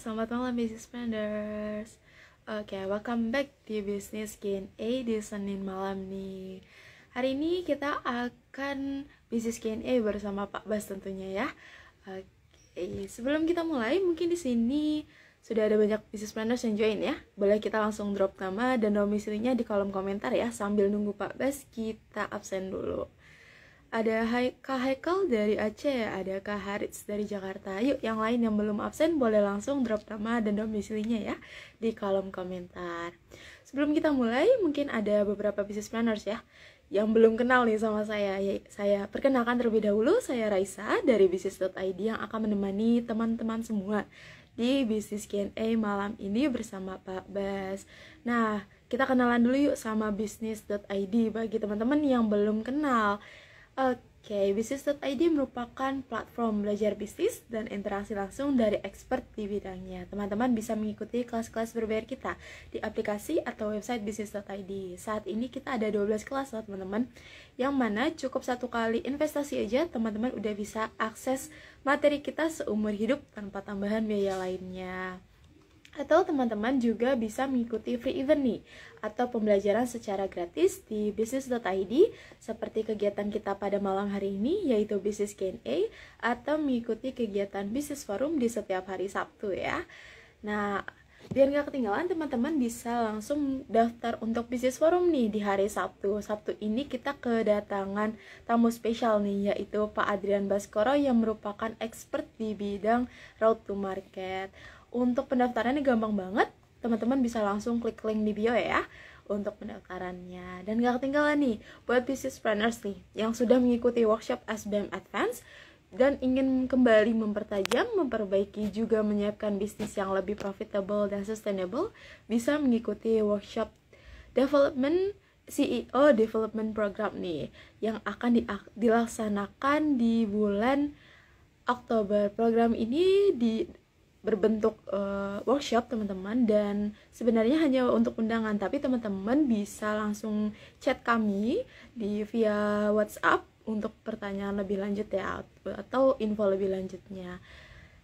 selamat malam business spenders Oke, okay, welcome back di Business Gain A di Senin malam nih. Hari ini kita akan Business Gain A bersama Pak Bas tentunya ya. Oke, okay, sebelum kita mulai, mungkin di sini sudah ada banyak business planners yang join ya. Boleh kita langsung drop nama dan domisilinya di kolom komentar ya sambil nunggu Pak Bas kita absen dulu. Ada Hai Kak Haikal dari Aceh, ada Kak Harits dari Jakarta. Yuk, yang lain yang belum absen boleh langsung drop nama dan domisilinya ya di kolom komentar. Sebelum kita mulai, mungkin ada beberapa business planners ya yang belum kenal nih sama saya. Ya, saya perkenalkan terlebih dahulu, saya Raisa dari bisnis.id yang akan menemani teman-teman semua di bisnis Q&A malam ini bersama Pak Bas. Nah, kita kenalan dulu yuk sama bisnis.id bagi teman-teman yang belum kenal. Oke, okay, bisnis.id merupakan platform belajar bisnis dan interaksi langsung dari expert di bidangnya. Teman-teman bisa mengikuti kelas-kelas berbayar kita di aplikasi atau website bisnis.id. Saat ini kita ada 12 kelas teman-teman, yang mana cukup satu kali investasi aja teman-teman udah bisa akses materi kita seumur hidup tanpa tambahan biaya lainnya. Atau teman-teman juga bisa mengikuti free event nih atau pembelajaran secara gratis di bisnis.id seperti kegiatan kita pada malam hari ini yaitu bisnis Q&A atau mengikuti kegiatan bisnis forum di setiap hari Sabtu ya. Nah, biar nggak ketinggalan teman-teman bisa langsung daftar untuk bisnis forum nih di hari Sabtu. Sabtu ini kita kedatangan tamu spesial nih yaitu Pak Adrian Baskoro yang merupakan expert di bidang road to market. Untuk pendaftarannya gampang banget, teman-teman bisa langsung klik link di bio ya untuk pendaftarannya. Dan gak ketinggalan nih, buat business planners nih, yang sudah mengikuti workshop SBM Advance, dan ingin kembali mempertajam, memperbaiki, juga menyiapkan bisnis yang lebih profitable dan sustainable, bisa mengikuti workshop development CEO development program nih yang akan dilaksanakan di bulan Oktober. Program ini di berbentuk uh, workshop teman-teman dan sebenarnya hanya untuk undangan tapi teman-teman bisa langsung chat kami di via WhatsApp untuk pertanyaan lebih lanjut ya atau info lebih lanjutnya.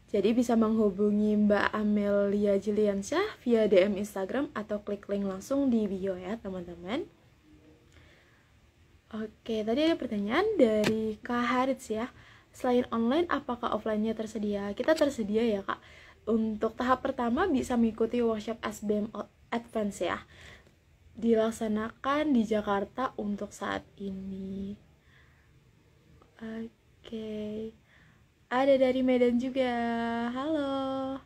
Jadi bisa menghubungi Mbak Amelia Jiliansyah via DM Instagram atau klik link langsung di bio ya teman-teman. Oke, tadi ada pertanyaan dari Kak Harits ya. Selain online, apakah offline-nya tersedia? Kita tersedia ya kak untuk tahap pertama bisa mengikuti workshop SBM Advance ya dilaksanakan di Jakarta untuk saat ini. Oke, okay. ada dari Medan juga. Halo.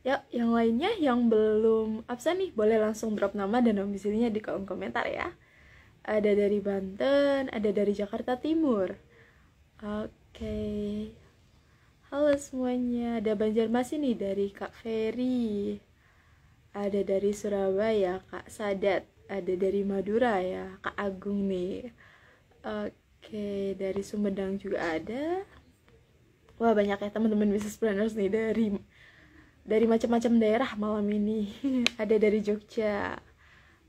Ya, yang lainnya yang belum absen nih boleh langsung drop nama dan domisilinya di kolom komentar ya. Ada dari Banten, ada dari Jakarta Timur. Oke. Okay. Halo semuanya, ada Banjarmasin nih dari Kak Ferry Ada dari Surabaya, Kak Sadat Ada dari Madura ya, Kak Agung nih Oke, dari Sumedang juga ada Wah banyak ya teman-teman business planners nih dari dari macam-macam daerah malam ini Ada dari Jogja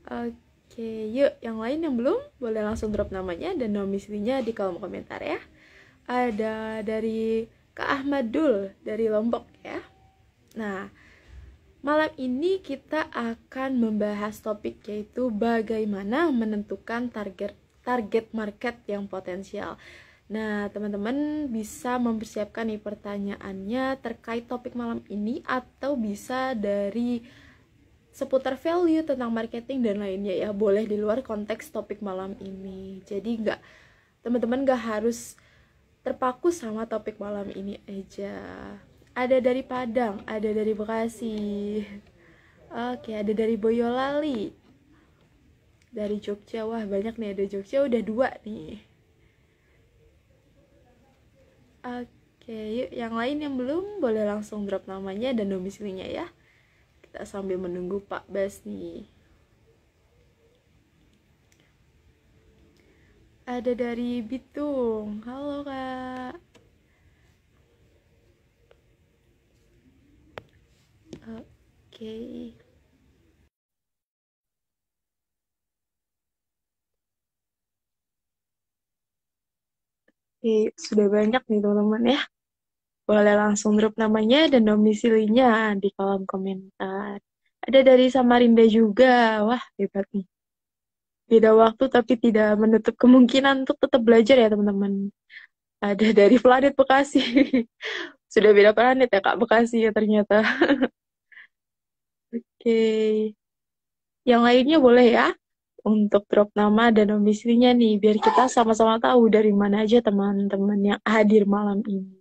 Oke, yuk yang lain yang belum boleh langsung drop namanya dan domisilinya di kolom komentar ya Ada dari Kak Ahmadul dari Lombok ya. Nah, malam ini kita akan membahas topik yaitu bagaimana menentukan target target market yang potensial. Nah, teman-teman bisa mempersiapkan nih pertanyaannya terkait topik malam ini atau bisa dari seputar value tentang marketing dan lainnya ya. Boleh di luar konteks topik malam ini. Jadi nggak teman-teman nggak harus terpaku sama topik malam ini aja ada dari Padang ada dari Bekasi oke ada dari Boyolali dari Jogja wah banyak nih ada Jogja udah dua nih oke yuk yang lain yang belum boleh langsung drop namanya dan domisilinya ya kita sambil menunggu Pak Bas nih ada dari Bitung. Halo, Kak. Oke. Oke, sudah banyak nih teman-teman ya. Boleh langsung drop namanya dan domisilinya di kolom komentar. Ada dari Samarinda juga. Wah, hebat nih beda waktu tapi tidak menutup kemungkinan untuk tetap belajar ya teman-teman. Ada dari planet Bekasi. Sudah beda planet ya Kak Bekasi ya ternyata. Oke. okay. Yang lainnya boleh ya untuk drop nama dan domisilinya nih biar kita sama-sama tahu dari mana aja teman-teman yang hadir malam ini.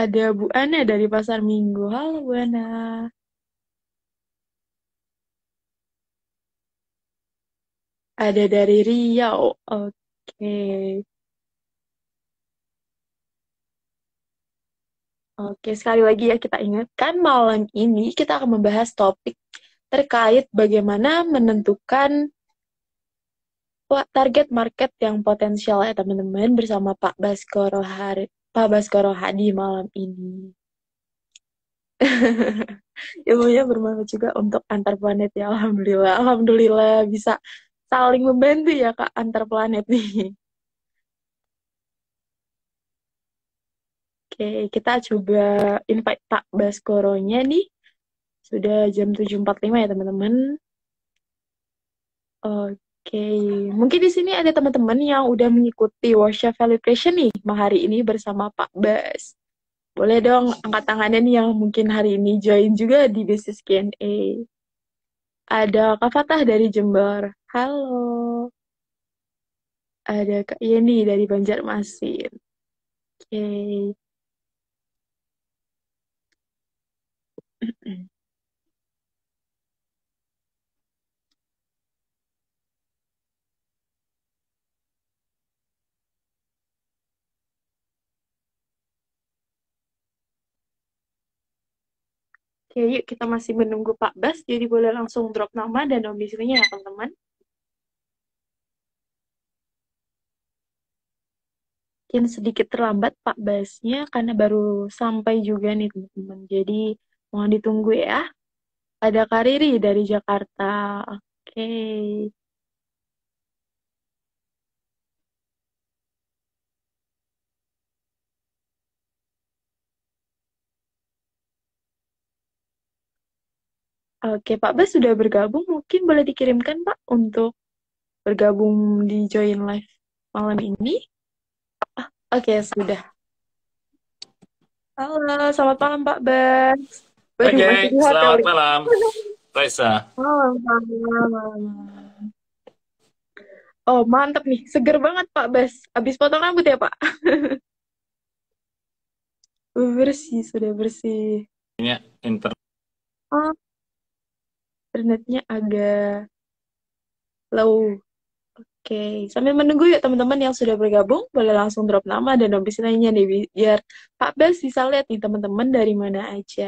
Ada Bu Ana dari Pasar Minggu. Halo Bu Ana. Ada dari Riau. Oke. Oke, sekali lagi ya kita ingatkan malam ini kita akan membahas topik terkait bagaimana menentukan target market yang potensial ya teman-teman bersama Pak Baskoro Hari Pak Baskoro Hadi malam ini. Ilmunya bermanfaat juga untuk antar planet ya alhamdulillah. Alhamdulillah bisa saling membantu ya kak antar planet nih. Oke, kita coba invite Pak Baskoronya nih. Sudah jam 7.45 ya teman-teman. Oke, mungkin di sini ada teman-teman yang udah mengikuti workshop value creation nih hari ini bersama Pak Bas. Boleh dong angkat tangannya nih yang mungkin hari ini join juga di bisnis KNA. Ada Kak Fatah dari Jember. Halo. Ada Kak Yeni dari Banjarmasin. Oke. Okay. Oke, yuk kita masih menunggu Pak Bas, jadi boleh langsung drop nama dan domisilinya ya teman-teman. mungkin sedikit terlambat Pak Basnya karena baru sampai juga nih teman-teman. Jadi mohon ditunggu ya. Ada Kariri dari Jakarta. Oke. Okay. Oke, Pak Bas sudah bergabung. Mungkin boleh dikirimkan, Pak, untuk bergabung di Join Live malam ini. Oke, okay, sudah. Halo, selamat malam Pak Bas. Oke, okay, selamat malam. Raisa. Malam, malam, Oh, mantap nih. Seger banget Pak Bas. Habis potong rambut ya, Pak? bersih, sudah bersih. Ini internet. Oh, internetnya agak low. Oke, sambil menunggu yuk teman-teman yang sudah bergabung, boleh langsung drop nama dan nomor lainnya nih, biar Pak Bas bisa lihat nih teman-teman dari mana aja.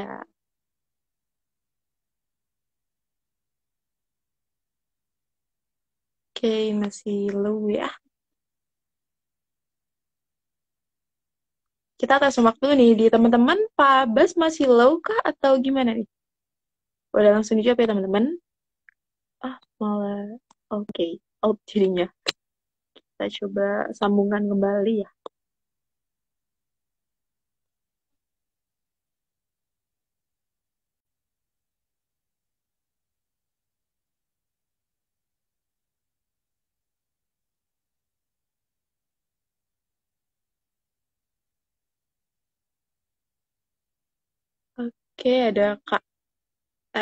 Oke, masih low ya. Kita atas waktu nih di teman-teman, Pak Bas masih low kah atau gimana nih? Boleh langsung dijawab ya teman-teman. Ah, malah. Oke. Okay out jadinya kita coba sambungkan kembali ya Oke, ada Kak,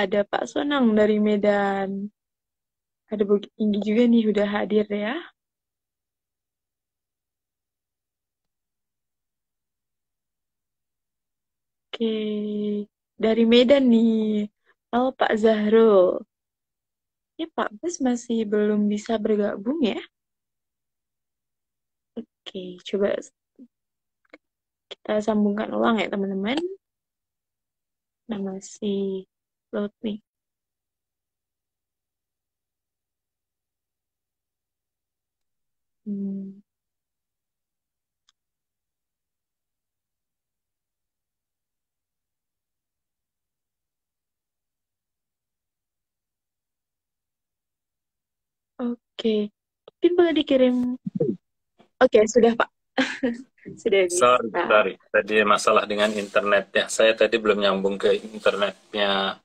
ada Pak Sonang dari Medan ada Bukit Tinggi juga nih udah hadir ya. Oke, dari Medan nih. Halo Pak Zahrul. Ya Pak Bas masih belum bisa bergabung ya? Oke, coba kita sambungkan ulang ya teman-teman. Nah masih load nih. Hmm. Oke. Mungkin boleh dikirim. Oke, sudah Pak. sudah bisa. Sorry, nah. sorry. Tadi masalah dengan internetnya. Saya tadi belum nyambung ke internetnya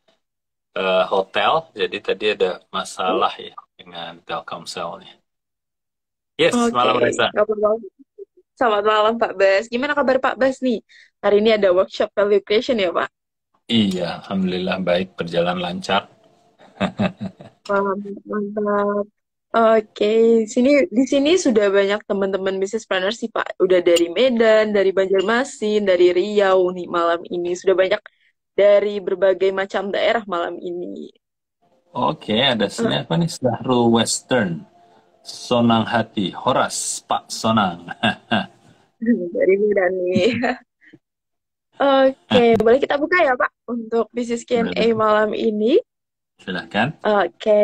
uh, hotel. Jadi tadi ada masalah ya dengan Telkomselnya. Yes, okay. malam Reza. Selamat malam Pak Bas. Gimana kabar Pak Bas nih? Hari ini ada workshop value creation ya Pak? Iya, alhamdulillah baik, berjalan lancar. Mantap. Oke, sini di sini sudah banyak teman-teman business planner sih Pak. Udah dari Medan, dari Banjarmasin, dari Riau nih malam ini. Sudah banyak dari berbagai macam daerah malam ini. Oke, ada sini apa nih? Sahru Western. Sonang Hati, Horas, Pak Sonang. Dari Budani. Oke, boleh kita buka ya Pak untuk bisnis Q&A malam ini? Silahkan. Oke,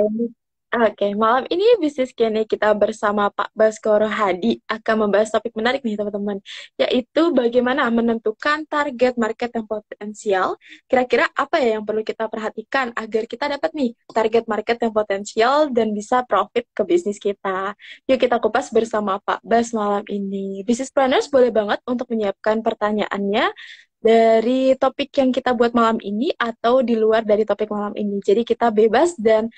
Oke, malam ini bisnis kini kita bersama Pak Baskoro Hadi akan membahas topik menarik nih teman-teman, yaitu bagaimana menentukan target market yang potensial. Kira-kira apa ya yang perlu kita perhatikan agar kita dapat nih target market yang potensial dan bisa profit ke bisnis kita. Yuk kita kupas bersama Pak Bas malam ini. Business planners boleh banget untuk menyiapkan pertanyaannya dari topik yang kita buat malam ini atau di luar dari topik malam ini. Jadi kita bebas dan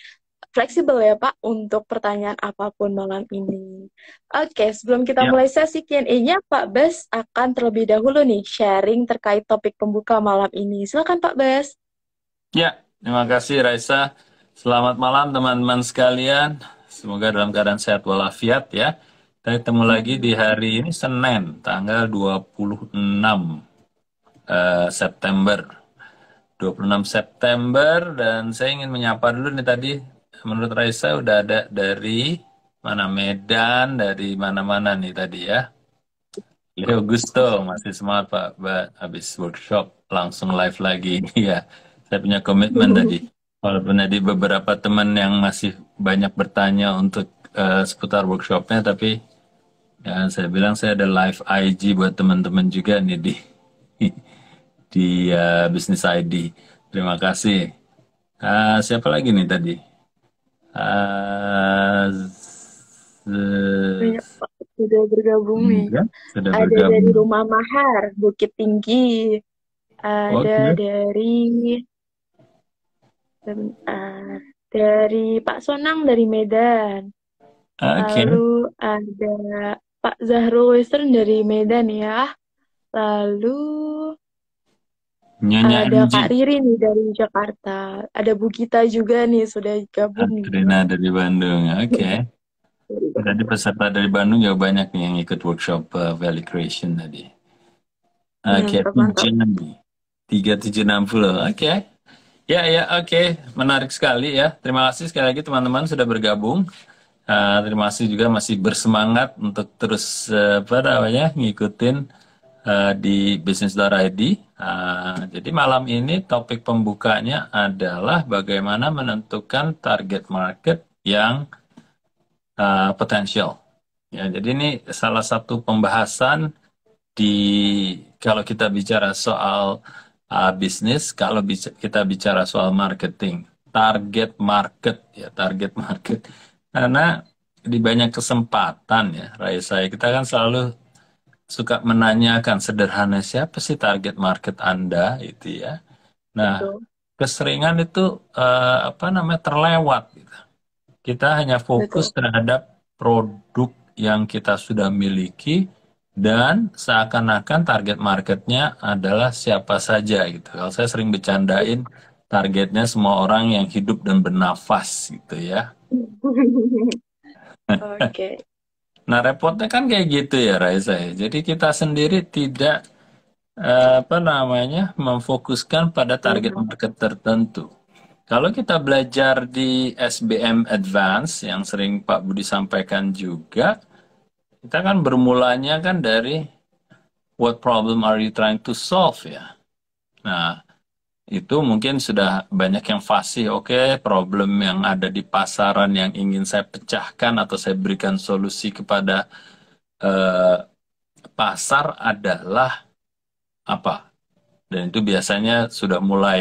fleksibel ya Pak untuk pertanyaan apapun malam ini. Oke, sebelum kita ya. mulai sesi Q&A-nya, Pak Bas akan terlebih dahulu nih sharing terkait topik pembuka malam ini. Silakan Pak Bas. Ya, terima kasih Raisa. Selamat malam teman-teman sekalian. Semoga dalam keadaan sehat walafiat ya. Kita ketemu lagi di hari ini Senin tanggal 26 uh, eh, September. 26 September dan saya ingin menyapa dulu nih tadi menurut Raisa udah ada dari mana Medan, dari mana-mana nih tadi ya. Leo iya. Gusto masih semangat Pak, Pak habis workshop langsung live lagi ini ya. Saya punya komitmen tadi. Walaupun tadi beberapa teman yang masih banyak bertanya untuk uh, seputar workshopnya, tapi ya saya bilang saya ada live IG buat teman-teman juga nih di di uh, eh, bisnis ID. Terima kasih. Uh, siapa lagi nih tadi? sudah bergabung hmm, nih. Kan? sudah ada bergabung. dari Rumah Mahar, Bukit Tinggi. Ada okay. dari dari Pak Sonang dari Medan. Ah, okay. Lalu ada Pak Zahro Western dari Medan ya. Lalu Nyonya ada MG. Kak Riri nih dari Jakarta, ada Bu Gita juga nih sudah gabung. Adrena dari Bandung, oke. Okay. Jadi peserta dari Bandung ya banyak nih yang ikut workshop uh, value creation tadi. Iya, oke, okay. tiga tujuh enam puluh, oke. Ya ya, oke, okay. menarik sekali ya. Terima kasih sekali lagi teman-teman sudah bergabung. Uh, terima kasih juga masih bersemangat untuk terus uh, apa namanya ngikutin uh, di ID. Ah, jadi malam ini topik pembukanya adalah bagaimana menentukan target market yang uh, potensial. Ya, jadi ini salah satu pembahasan di kalau kita bicara soal uh, bisnis, kalau bisa, kita bicara soal marketing, target market ya target market. Karena di banyak kesempatan ya, Raisa kita kan selalu suka menanyakan sederhana siapa sih target market Anda itu ya. Nah, Betul. keseringan itu uh, apa namanya terlewat gitu. Kita hanya fokus Betul. terhadap produk yang kita sudah miliki dan seakan-akan target marketnya adalah siapa saja gitu. Kalau saya sering bercandain targetnya semua orang yang hidup dan bernafas gitu ya. Oke. Okay. Nah repotnya kan kayak gitu ya Raisa. Ya. Jadi kita sendiri tidak eh, apa namanya memfokuskan pada target iya. market tertentu. Kalau kita belajar di SBM Advance yang sering Pak Budi sampaikan juga, kita kan bermulanya kan dari what problem are you trying to solve ya. Nah, itu mungkin sudah banyak yang fasih, oke, okay, problem yang ada di pasaran yang ingin saya pecahkan atau saya berikan solusi kepada eh, pasar adalah apa? Dan itu biasanya sudah mulai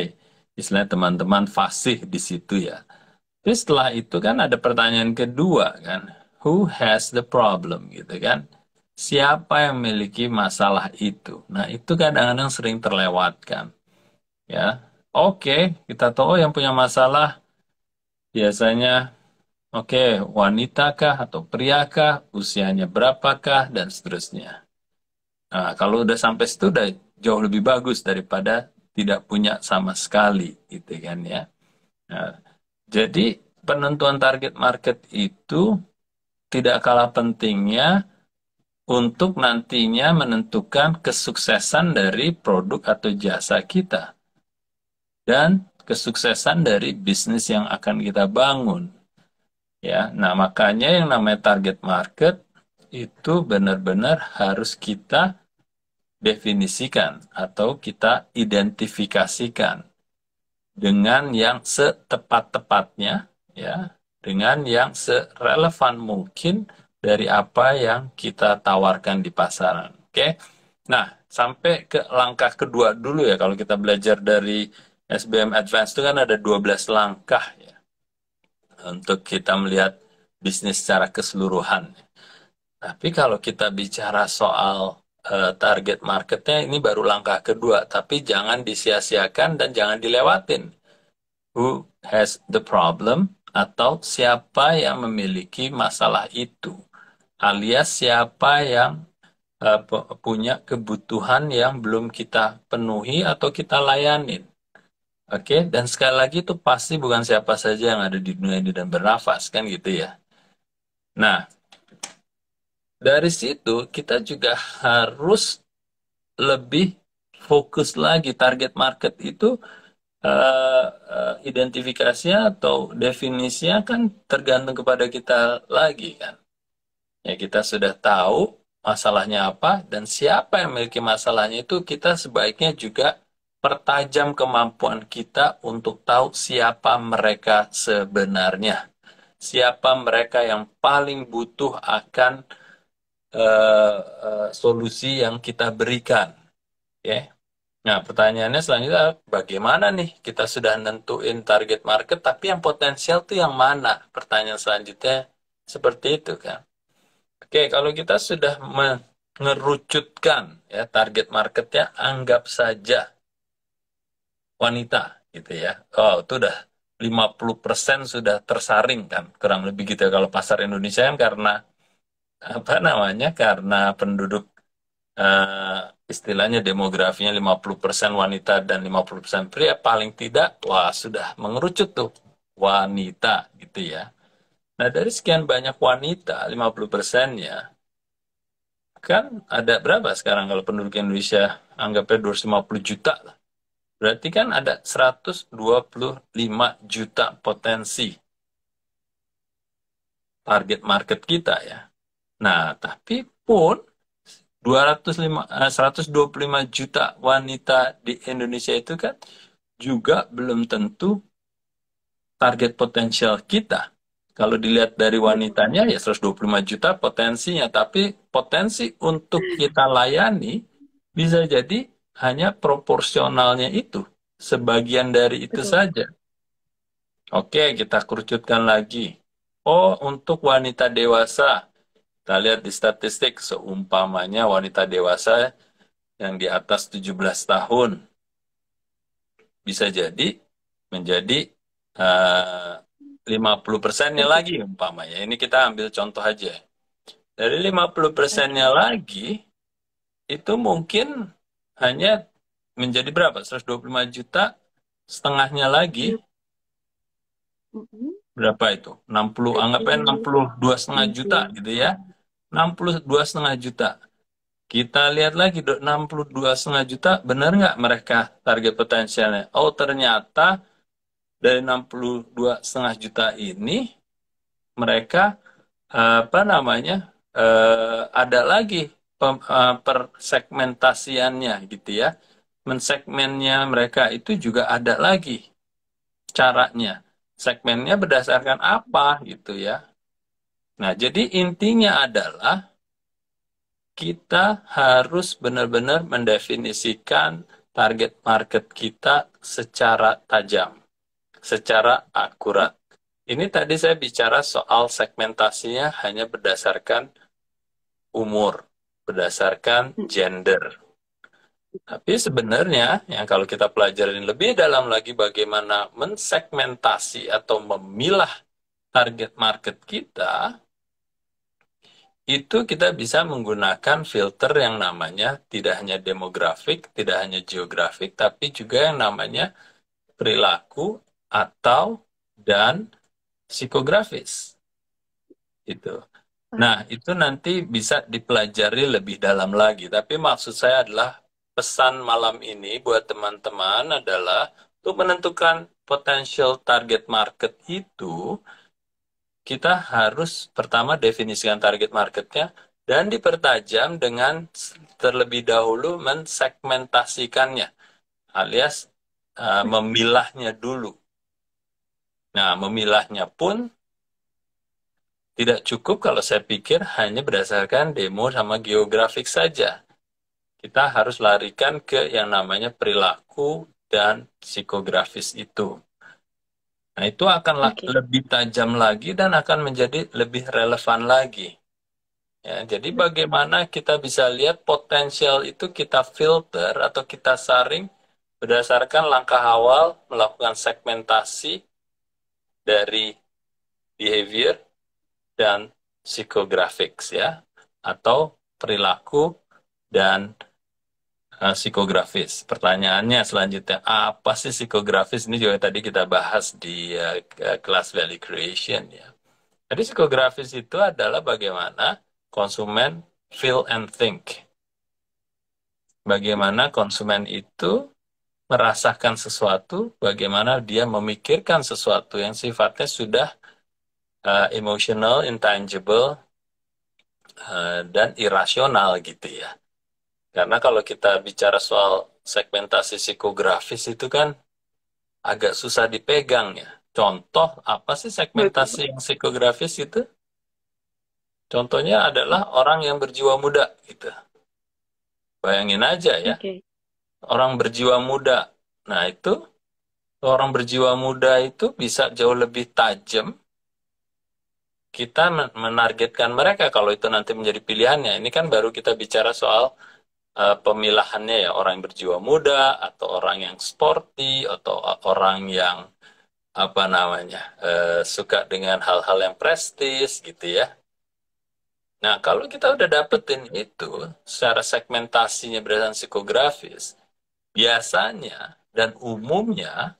istilahnya teman-teman fasih di situ ya. Tapi setelah itu kan ada pertanyaan kedua kan, who has the problem gitu kan? Siapa yang memiliki masalah itu? Nah itu kadang-kadang sering terlewatkan ya oke kita tahu yang punya masalah biasanya oke wanitakah atau priakah usianya berapakah dan seterusnya nah kalau udah sampai situ udah jauh lebih bagus daripada tidak punya sama sekali gitu kan ya nah, jadi penentuan target market itu tidak kalah pentingnya untuk nantinya menentukan kesuksesan dari produk atau jasa kita dan kesuksesan dari bisnis yang akan kita bangun. Ya, nah makanya yang namanya target market itu benar-benar harus kita definisikan atau kita identifikasikan dengan yang setepat-tepatnya ya, dengan yang serelevan mungkin dari apa yang kita tawarkan di pasaran. Oke. Okay? Nah, sampai ke langkah kedua dulu ya kalau kita belajar dari SBM Advance itu kan ada 12 langkah ya untuk kita melihat bisnis secara keseluruhan. Tapi kalau kita bicara soal uh, target marketnya ini baru langkah kedua, tapi jangan disia-siakan dan jangan dilewatin. Who has the problem atau siapa yang memiliki masalah itu, alias siapa yang uh, punya kebutuhan yang belum kita penuhi atau kita layanin. Oke, dan sekali lagi itu pasti bukan siapa saja yang ada di dunia ini dan bernafas, kan gitu ya. Nah, dari situ kita juga harus lebih fokus lagi target market itu uh, identifikasinya atau definisinya kan tergantung kepada kita lagi kan. Ya kita sudah tahu masalahnya apa dan siapa yang memiliki masalahnya itu kita sebaiknya juga pertajam kemampuan kita untuk tahu siapa mereka sebenarnya. Siapa mereka yang paling butuh akan uh, uh, solusi yang kita berikan. Okay. Nah, pertanyaannya selanjutnya bagaimana nih kita sudah nentuin target market tapi yang potensial tuh yang mana? Pertanyaan selanjutnya seperti itu kan. Oke, kalau kita sudah mengerucutkan ya target marketnya anggap saja wanita gitu ya. Oh, itu udah 50% sudah tersaring kan kurang lebih gitu ya. kalau pasar Indonesia kan karena apa namanya karena penduduk uh, istilahnya demografinya 50% wanita dan 50% pria paling tidak wah sudah mengerucut tuh wanita gitu ya. Nah dari sekian banyak wanita 50% ya kan ada berapa sekarang kalau penduduk Indonesia anggapnya 250 juta lah Berarti kan ada 125 juta potensi target market kita ya. Nah, tapi pun 205, 125 eh, juta wanita di Indonesia itu kan juga belum tentu target potensial kita. Kalau dilihat dari wanitanya ya 125 juta potensinya, tapi potensi untuk kita layani bisa jadi hanya proporsionalnya itu, sebagian dari itu Betul. saja. Oke, kita kerucutkan lagi. Oh, untuk wanita dewasa, kita lihat di statistik, seumpamanya wanita dewasa yang di atas 17 tahun bisa jadi menjadi eh, uh, 50 persennya lagi umpamanya. Ini kita ambil contoh aja. Dari 50 persennya lagi, itu mungkin hanya menjadi berapa? 125 juta, setengahnya lagi berapa itu? 60 anggapnya 62 setengah juta gitu ya. 62 setengah juta. Kita lihat lagi 62 setengah juta benar nggak mereka target potensialnya? Oh ternyata dari 62 setengah juta ini mereka eh, apa namanya eh, ada lagi Eh, persegmentasiannya gitu ya mensegmennya mereka itu juga ada lagi caranya segmennya berdasarkan apa gitu ya nah jadi intinya adalah kita harus benar-benar mendefinisikan target market kita secara tajam secara akurat ini tadi saya bicara soal segmentasinya hanya berdasarkan umur berdasarkan hmm. gender. Tapi sebenarnya yang kalau kita pelajarin lebih dalam lagi bagaimana mensegmentasi atau memilah target market kita, itu kita bisa menggunakan filter yang namanya tidak hanya demografik, tidak hanya geografik, tapi juga yang namanya perilaku atau dan psikografis. Gitu. Nah, ah. itu nanti bisa dipelajari lebih dalam lagi. Tapi maksud saya adalah pesan malam ini buat teman-teman adalah untuk menentukan potensial target market itu, kita harus pertama definisikan target marketnya dan dipertajam dengan terlebih dahulu mensegmentasikannya, alias uh, memilahnya dulu. Nah, memilahnya pun tidak cukup kalau saya pikir hanya berdasarkan demo sama geografik saja. Kita harus larikan ke yang namanya perilaku dan psikografis itu. Nah, itu akan okay. lebih tajam lagi dan akan menjadi lebih relevan lagi. Ya, jadi bagaimana kita bisa lihat potensial itu kita filter atau kita saring berdasarkan langkah awal melakukan segmentasi dari behavior dan psikografis ya atau perilaku dan uh, psikografis. Pertanyaannya selanjutnya apa sih psikografis? Ini juga tadi kita bahas di uh, kelas value creation ya. Jadi psikografis itu adalah bagaimana konsumen feel and think. Bagaimana konsumen itu merasakan sesuatu, bagaimana dia memikirkan sesuatu yang sifatnya sudah uh, emotional, intangible, uh, dan irasional gitu ya. Karena kalau kita bicara soal segmentasi psikografis itu kan agak susah dipegang ya. Contoh apa sih segmentasi yang psikografis itu? Contohnya adalah orang yang berjiwa muda gitu. Bayangin aja ya. Okay. Orang berjiwa muda. Nah, itu orang berjiwa muda itu bisa jauh lebih tajam kita menargetkan mereka kalau itu nanti menjadi pilihannya. Ini kan baru kita bicara soal uh, pemilahannya ya orang yang berjiwa muda atau orang yang sporty atau orang yang apa namanya uh, suka dengan hal-hal yang prestis gitu ya. Nah kalau kita udah dapetin itu secara segmentasinya berdasarkan psikografis biasanya dan umumnya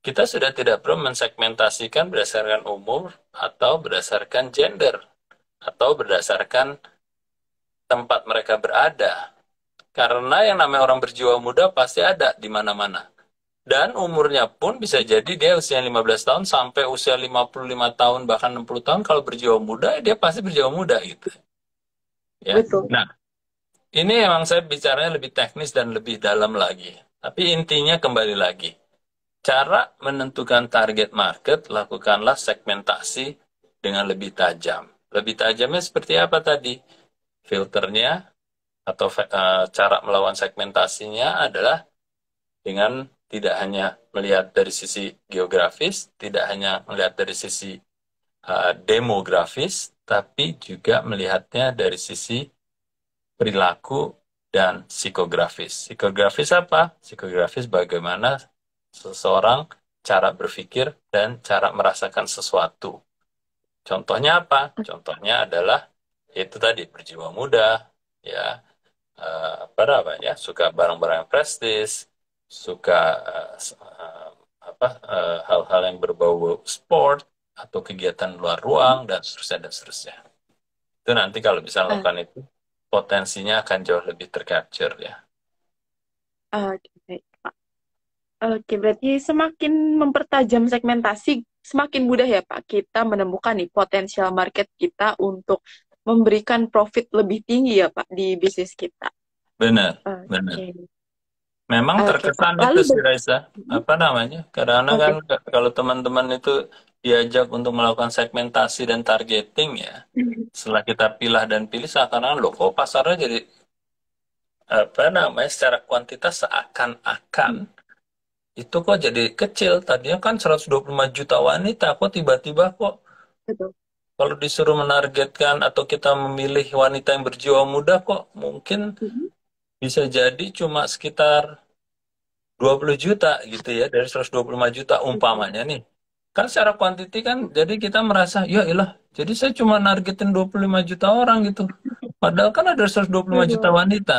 kita sudah tidak perlu mensegmentasikan berdasarkan umur atau berdasarkan gender atau berdasarkan tempat mereka berada. Karena yang namanya orang berjiwa muda pasti ada di mana-mana. Dan umurnya pun bisa jadi dia usia 15 tahun sampai usia 55 tahun bahkan 60 tahun kalau berjiwa muda dia pasti berjiwa muda itu. Ya. Betul. Nah, ini emang saya bicaranya lebih teknis dan lebih dalam lagi. Tapi intinya kembali lagi Cara menentukan target market, lakukanlah segmentasi dengan lebih tajam. Lebih tajamnya seperti apa tadi? Filternya atau uh, cara melawan segmentasinya adalah dengan tidak hanya melihat dari sisi geografis, tidak hanya melihat dari sisi uh, demografis, tapi juga melihatnya dari sisi perilaku dan psikografis. Psikografis apa? Psikografis bagaimana seseorang, cara berpikir, dan cara merasakan sesuatu. Contohnya apa? Contohnya adalah itu tadi berjiwa muda, ya, uh, apa ya, suka barang-barang yang prestis, suka uh, apa hal eh, hal-hal yang berbau sport atau kegiatan luar ruang dan seterusnya dan seterusnya. Itu nanti kalau bisa ah. lakukan itu potensinya akan jauh lebih tercapture ya. Ah, oke, okay. Oke, berarti semakin mempertajam segmentasi, semakin mudah ya Pak kita menemukan nih potensial market kita untuk memberikan profit lebih tinggi ya Pak di bisnis kita. Benar, okay. benar. Memang okay, terkesan Pak. itu Sih Raisa, apa namanya? Karena okay. kan kalau teman-teman itu diajak untuk melakukan segmentasi dan targeting ya, setelah kita pilih dan pilih seakan-akan loh kok pasarnya jadi apa namanya secara kuantitas seakan-akan hmm itu kok jadi kecil tadinya kan 125 juta wanita kok tiba-tiba kok Betul. kalau disuruh menargetkan atau kita memilih wanita yang berjiwa muda kok mungkin mm -hmm. bisa jadi cuma sekitar 20 juta gitu ya dari 125 juta umpamanya nih kan secara kuantiti kan jadi kita merasa ya ilah jadi saya cuma nargetin 25 juta orang gitu padahal kan ada 125 juta wanita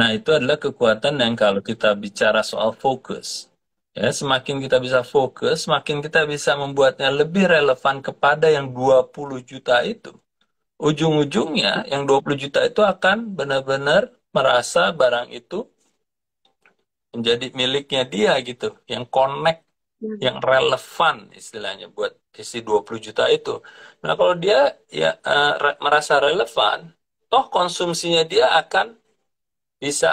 Nah, itu adalah kekuatan yang kalau kita bicara soal fokus. Ya, semakin kita bisa fokus, semakin kita bisa membuatnya lebih relevan kepada yang 20 juta itu. Ujung-ujungnya yang 20 juta itu akan benar-benar merasa barang itu menjadi miliknya dia gitu, yang connect, ya. yang relevan istilahnya buat isi 20 juta itu. Nah, kalau dia ya uh, merasa relevan, toh konsumsinya dia akan bisa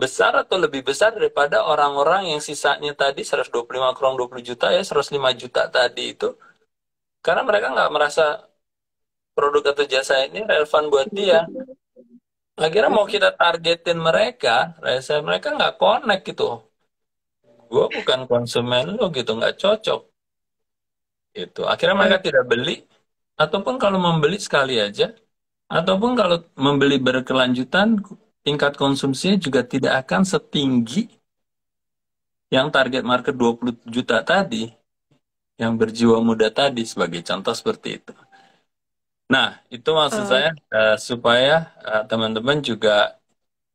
besar atau lebih besar daripada orang-orang yang sisanya tadi 125 kurang 20 juta ya 105 juta tadi itu karena mereka nggak merasa produk atau jasa ini relevan buat dia akhirnya mau kita targetin mereka rasa mereka nggak connect gitu gue bukan konsumen lo gitu nggak cocok itu akhirnya mereka tidak beli ataupun kalau membeli sekali aja ataupun kalau membeli berkelanjutan tingkat konsumsinya juga tidak akan setinggi yang target market 20 juta tadi yang berjiwa muda tadi sebagai contoh seperti itu. Nah, itu maksud uh. saya uh, supaya eh, teman-teman uh, juga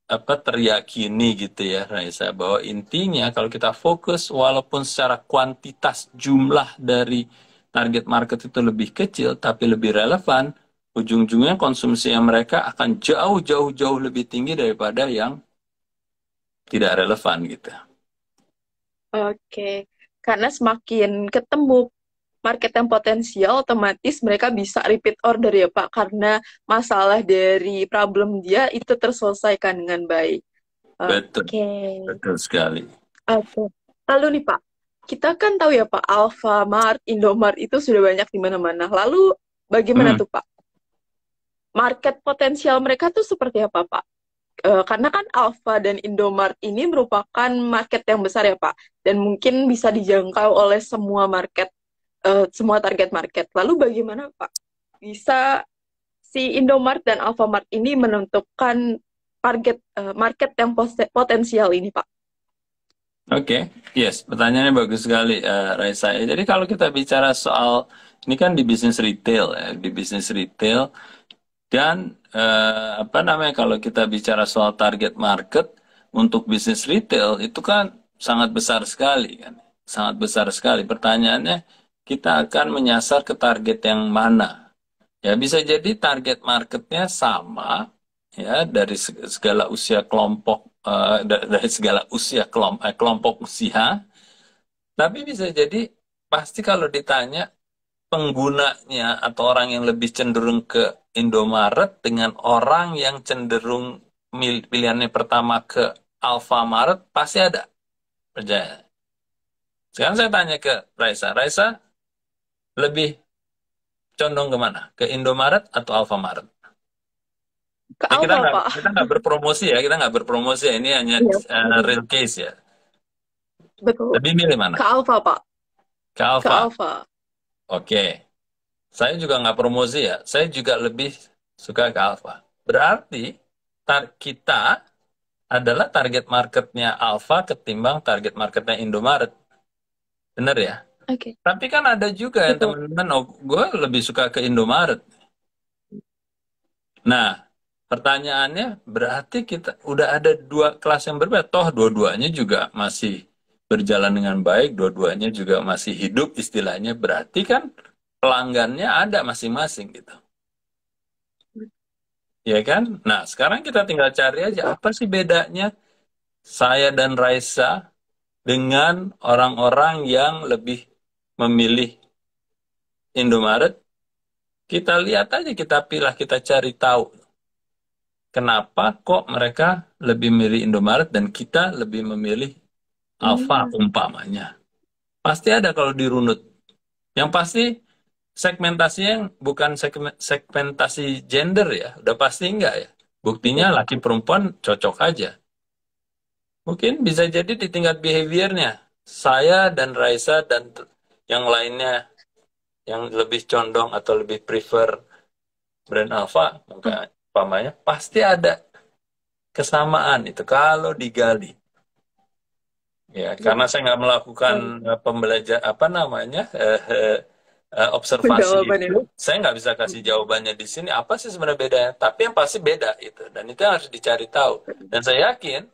apa teryakini gitu ya Raisa bahwa intinya kalau kita fokus walaupun secara kuantitas jumlah dari target market itu lebih kecil tapi lebih relevan ujung-ujungnya konsumsi yang mereka akan jauh-jauh-jauh lebih tinggi daripada yang tidak relevan gitu. Oke, karena semakin ketemu market yang potensial, otomatis mereka bisa repeat order ya Pak, karena masalah dari problem dia itu terselesaikan dengan baik. Betul, Oke. betul sekali. Oke, lalu nih Pak, kita kan tahu ya Pak, Alfamart, Indomart itu sudah banyak di mana-mana. Lalu bagaimana hmm. tuh Pak? market potensial mereka tuh seperti apa Pak? E, karena kan Alfa dan Indomart ini merupakan market yang besar ya Pak, dan mungkin bisa dijangkau oleh semua market, e, semua target market. Lalu bagaimana Pak bisa si Indomart dan Alfamart ini menentukan target e, market yang potensial ini Pak? Oke, okay. yes, pertanyaannya bagus sekali, uh, Raisa. Jadi kalau kita bicara soal ini kan di bisnis retail, ya. di bisnis retail dan eh, apa namanya kalau kita bicara soal target market untuk bisnis retail itu kan sangat besar sekali kan. Sangat besar sekali. Pertanyaannya kita akan menyasar ke target yang mana? Ya bisa jadi target marketnya sama ya dari segala usia kelompok eh, dari segala usia kelompok, eh, kelompok usia. Tapi bisa jadi pasti kalau ditanya penggunanya atau orang yang lebih cenderung ke Indomaret dengan orang yang cenderung pilihannya pertama ke Alfamaret pasti ada percaya sekarang saya tanya ke Raisa Raisa lebih condong kemana ke Indomaret atau Alfamaret ke ya, kita nggak kita nggak berpromosi ya kita nggak berpromosi ya. ini hanya ya. uh, real case ya betul lebih milih mana ke Alfa pak ke Alfa Oke. Saya juga nggak promosi ya. Saya juga lebih suka ke alfa. Berarti tar kita adalah target marketnya alfa ketimbang target marketnya Indomaret. Bener ya? Oke. Okay. Tapi kan ada juga yang teman-teman, oh, gue lebih suka ke Indomaret. Nah, pertanyaannya berarti kita udah ada dua kelas yang berbeda. Toh dua-duanya juga masih berjalan dengan baik, dua-duanya juga masih hidup istilahnya berarti kan pelanggannya ada masing-masing gitu. Ya kan? Nah, sekarang kita tinggal cari aja apa sih bedanya saya dan Raisa dengan orang-orang yang lebih memilih Indomaret. Kita lihat aja, kita pilih, kita cari tahu. Kenapa kok mereka lebih memilih Indomaret dan kita lebih memilih alfa hmm. umpamanya. Pasti ada kalau dirunut. Yang pasti segmentasi yang bukan segmentasi gender ya, udah pasti enggak ya. Buktinya hmm. laki perempuan cocok aja. Mungkin bisa jadi di tingkat behaviornya, saya dan Raisa dan yang lainnya yang lebih condong atau lebih prefer brand alfa, hmm. pasti ada kesamaan itu kalau digali. Ya, iya. karena saya nggak melakukan iya. hmm. Eh, pembelajar apa namanya eh, eh, observasi itu, saya nggak bisa kasih jawabannya di sini. Apa sih sebenarnya bedanya? Tapi yang pasti beda itu, dan itu yang harus dicari tahu. Dan saya yakin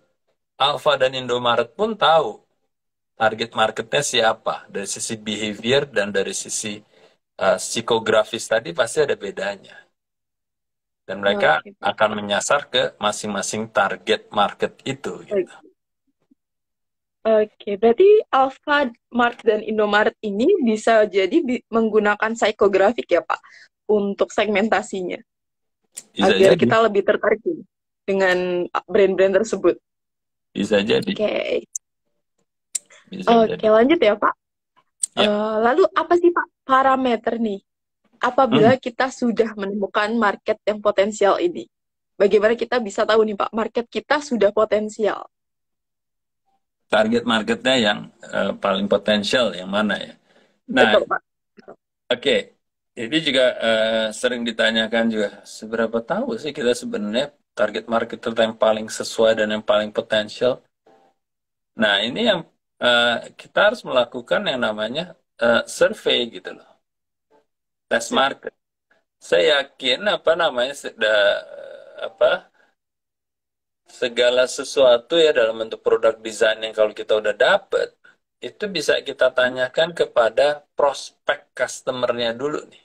Alfa dan Indomaret pun tahu target marketnya siapa dari sisi behavior dan dari sisi uh, psikografis tadi pasti ada bedanya. Dan ya, mereka oh, gitu. akan menyasar ke masing-masing target market itu. Gitu. Oke, berarti Alfa Mart dan Indomaret ini bisa jadi bi menggunakan psikografik ya Pak untuk segmentasinya. Bisa agar jadi. kita lebih tertarik dengan brand-brand tersebut. Bisa jadi. Oke. Okay. Oke, okay, lanjut ya Pak. Ya. Uh, lalu apa sih Pak parameter nih? Apabila hmm. kita sudah menemukan market yang potensial ini, bagaimana kita bisa tahu nih Pak market kita sudah potensial? target marketnya yang uh, paling potensial yang mana ya. Nah, oke, okay. ini juga uh, sering ditanyakan juga seberapa tahu sih kita sebenarnya target market yang paling sesuai dan yang paling potensial. Nah, ini yang uh, kita harus melakukan yang namanya uh, survei gitu loh, Test ya. market. Saya yakin apa namanya sudah apa segala sesuatu ya dalam bentuk produk desain yang kalau kita udah dapet itu bisa kita tanyakan kepada prospek customernya dulu nih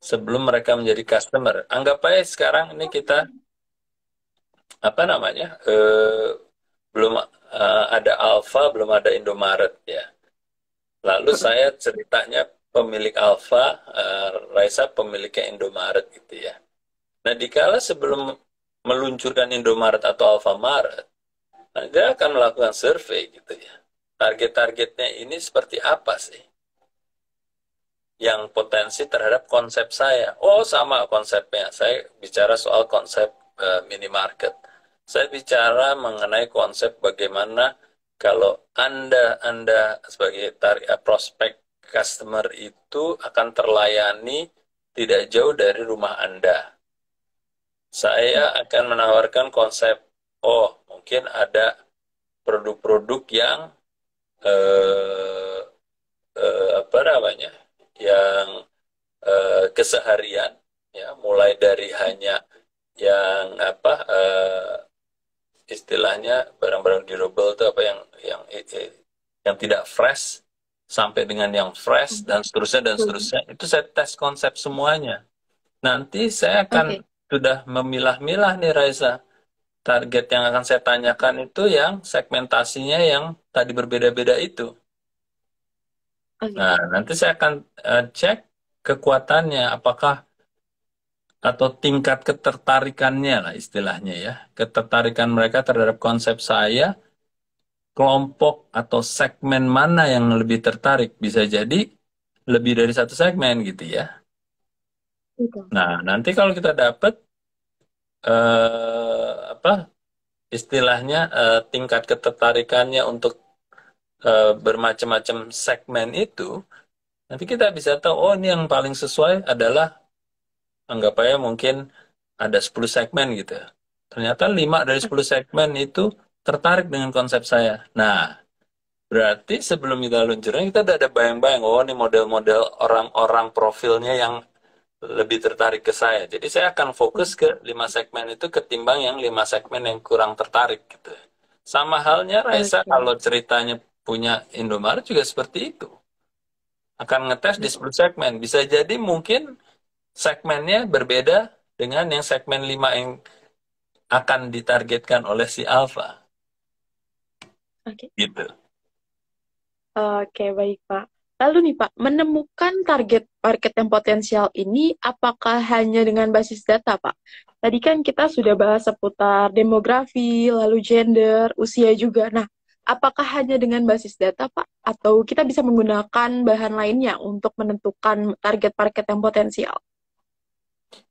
sebelum mereka menjadi customer anggap aja sekarang ini kita apa namanya eh, belum eh, ada Alfa belum ada Indomaret ya lalu saya ceritanya pemilik Alfa eh, Raisa pemiliknya Indomaret gitu ya nah dikala sebelum meluncurkan Indomaret atau Alfamaret, nanti akan melakukan survei gitu ya. Target-targetnya ini seperti apa sih? Yang potensi terhadap konsep saya. Oh, sama konsepnya. Saya bicara soal konsep uh, minimarket. Saya bicara mengenai konsep bagaimana kalau Anda Anda sebagai target eh, prospek customer itu akan terlayani tidak jauh dari rumah Anda saya akan menawarkan konsep oh mungkin ada produk-produk yang eh, eh, apa namanya yang eh, keseharian ya mulai dari hanya yang apa eh, istilahnya barang-barang durable itu apa yang yang eh, eh yang tidak fresh sampai dengan yang fresh dan seterusnya dan hmm. seterusnya itu saya tes konsep semuanya nanti saya akan okay sudah memilah-milah nih Raisa. Target yang akan saya tanyakan itu yang segmentasinya yang tadi berbeda-beda itu. Okay. Nah, nanti saya akan uh, cek kekuatannya apakah atau tingkat ketertarikannya lah istilahnya ya. Ketertarikan mereka terhadap konsep saya kelompok atau segmen mana yang lebih tertarik bisa jadi lebih dari satu segmen gitu ya Gitu. Nah, nanti kalau kita dapat eh, apa istilahnya eh, tingkat ketertarikannya untuk eh, bermacam-macam segmen itu, nanti kita bisa tahu oh ini yang paling sesuai adalah anggap aja mungkin ada 10 segmen gitu. Ternyata 5 dari 10 segmen itu tertarik dengan konsep saya. Nah, berarti sebelum kita luncurnya kita udah ada bayang-bayang, oh ini model-model orang-orang profilnya yang lebih tertarik ke saya. Jadi saya akan fokus ke lima segmen itu ketimbang yang lima segmen yang kurang tertarik gitu. Sama halnya Raisa okay. kalau ceritanya punya Indomaret juga seperti itu. Akan ngetes di 10 segmen. Bisa jadi mungkin segmennya berbeda dengan yang segmen 5 yang akan ditargetkan oleh si Alfa. Oke. Okay. Gitu. Oke, okay, baik Pak. Lalu nih Pak, menemukan target market yang potensial ini apakah hanya dengan basis data Pak? Tadi kan kita sudah bahas seputar demografi, lalu gender, usia juga. Nah, apakah hanya dengan basis data Pak? Atau kita bisa menggunakan bahan lainnya untuk menentukan target market yang potensial?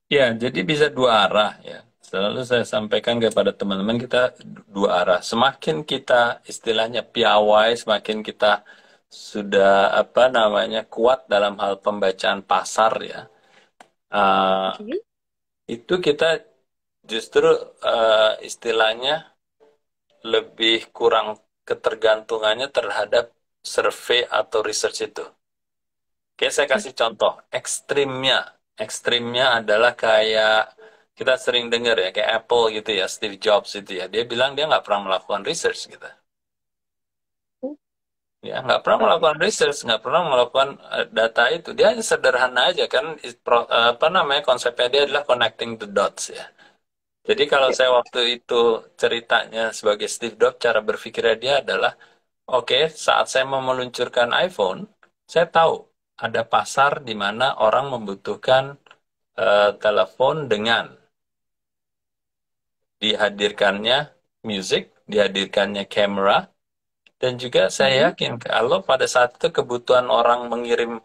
Ya, jadi bisa dua arah ya. Selalu saya sampaikan kepada teman-teman kita dua arah. Semakin kita istilahnya piawai, semakin kita sudah apa namanya kuat dalam hal pembacaan pasar ya uh, ah, okay. itu kita justru uh, istilahnya lebih kurang ketergantungannya terhadap survei atau research itu oke saya kasih okay. contoh ekstrimnya ekstrimnya adalah kayak kita sering dengar ya kayak Apple gitu ya Steve Jobs itu ya dia bilang dia nggak pernah melakukan research gitu ya nggak pernah melakukan research nggak pernah melakukan eh, data itu dia sederhana aja kan eh, apa namanya konsepnya dia adalah connecting the dots ya jadi kalau ya. saya waktu itu ceritanya sebagai Steve Jobs cara berpikirnya dia adalah oke okay, saat saya mau meluncurkan iPhone saya tahu ada pasar di mana orang membutuhkan uh, telepon dengan dihadirkannya music dihadirkannya kamera dan juga saya hmm. yakin kalau pada saat itu kebutuhan orang mengirim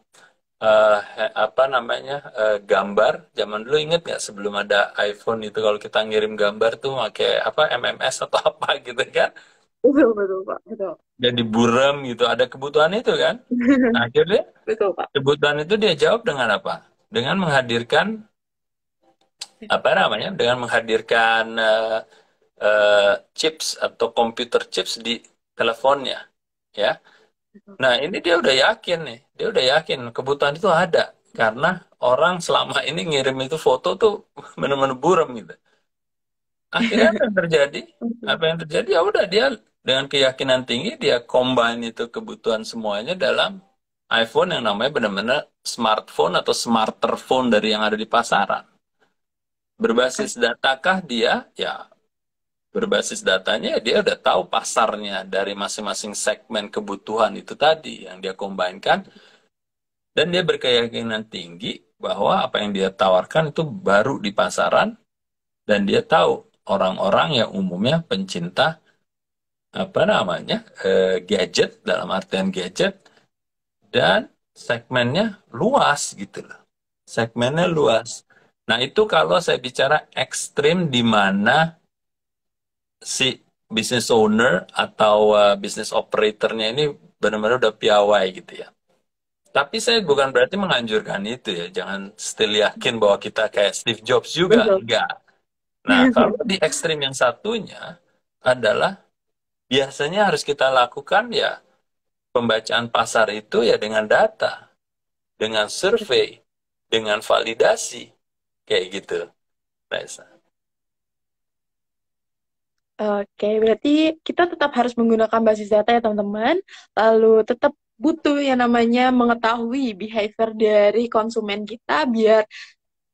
uh, apa namanya uh, gambar, zaman dulu inget nggak sebelum ada iPhone itu kalau kita ngirim gambar tuh pakai apa MMS atau apa gitu kan? Betul di pak Jadi buram gitu ada kebutuhan itu kan? Nah, akhirnya betul pak. Kebutuhan itu dia jawab dengan apa? Dengan menghadirkan apa namanya? Dengan menghadirkan uh, uh, chips atau komputer chips di teleponnya ya nah ini dia udah yakin nih dia udah yakin kebutuhan itu ada karena orang selama ini ngirim itu foto tuh benar-benar buram gitu akhirnya apa yang terjadi apa yang terjadi ya udah dia dengan keyakinan tinggi dia combine itu kebutuhan semuanya dalam iPhone yang namanya benar-benar smartphone atau phone dari yang ada di pasaran berbasis datakah dia ya berbasis datanya dia udah tahu pasarnya dari masing-masing segmen kebutuhan itu tadi yang dia kombinkan dan dia berkeyakinan tinggi bahwa apa yang dia tawarkan itu baru di pasaran dan dia tahu orang-orang yang umumnya pencinta apa namanya eh, gadget dalam artian gadget dan segmennya luas gitu loh segmennya luas nah itu kalau saya bicara ekstrim di mana si business owner atau uh, business operatornya ini benar-benar udah piawai gitu ya. Tapi saya bukan berarti menganjurkan itu ya. Jangan still yakin bahwa kita kayak Steve Jobs juga. Betul. Enggak. Nah, kalau di ekstrim yang satunya adalah biasanya harus kita lakukan ya pembacaan pasar itu ya dengan data, dengan survei, dengan validasi, kayak gitu. Nice. Nah, Oke, berarti kita tetap harus menggunakan basis data ya teman-teman. Lalu tetap butuh yang namanya mengetahui behavior dari konsumen kita biar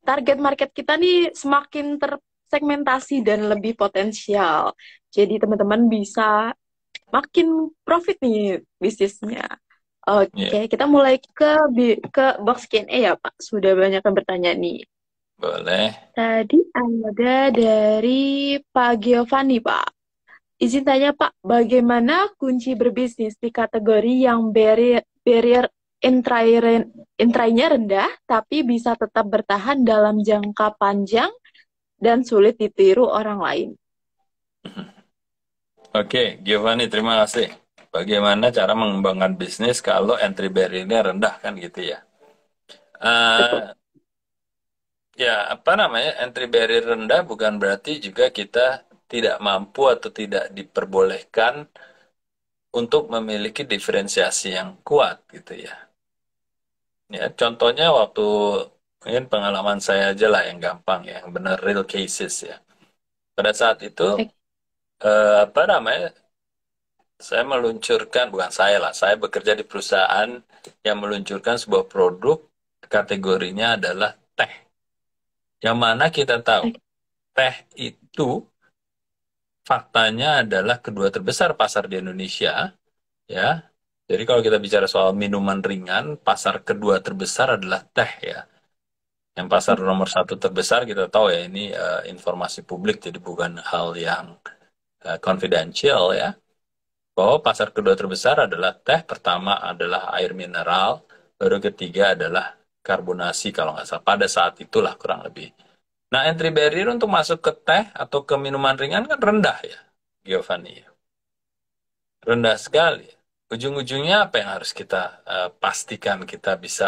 target market kita nih semakin tersegmentasi dan lebih potensial. Jadi teman-teman bisa makin profit nih bisnisnya. Oke, okay, iya. yeah. kita mulai ke ke box Q&A ya Pak. Sudah banyak yang bertanya nih. Boleh. Tadi ada dari Pak Giovanni, Pak. Izin tanya, Pak, bagaimana kunci berbisnis di kategori yang barrier, barrier intrainya rendah, tapi bisa tetap bertahan dalam jangka panjang dan sulit ditiru orang lain? Oke, okay, Giovanni, terima kasih. Bagaimana cara mengembangkan bisnis kalau entry barrier-nya rendah, kan gitu ya? Uh, Ya, apa namanya? Entry barrier rendah bukan berarti juga kita tidak mampu atau tidak diperbolehkan untuk memiliki diferensiasi yang kuat gitu ya. Ya, contohnya waktu mungkin pengalaman saya aja lah yang gampang ya, yang benar real cases ya. Pada saat itu eh, apa namanya? Saya meluncurkan bukan saya lah, saya bekerja di perusahaan yang meluncurkan sebuah produk kategorinya adalah yang mana kita tahu teh itu faktanya adalah kedua terbesar pasar di Indonesia, ya. Jadi kalau kita bicara soal minuman ringan, pasar kedua terbesar adalah teh ya. Yang pasar nomor satu terbesar kita tahu ya ini uh, informasi publik, jadi bukan hal yang uh, confidential ya. Bahwa pasar kedua terbesar adalah teh, pertama adalah air mineral, baru ketiga adalah karbonasi kalau nggak salah pada saat itulah kurang lebih. Nah entry barrier untuk masuk ke teh atau ke minuman ringan kan rendah ya, Giovanni. Rendah sekali. Ujung-ujungnya apa yang harus kita uh, pastikan kita bisa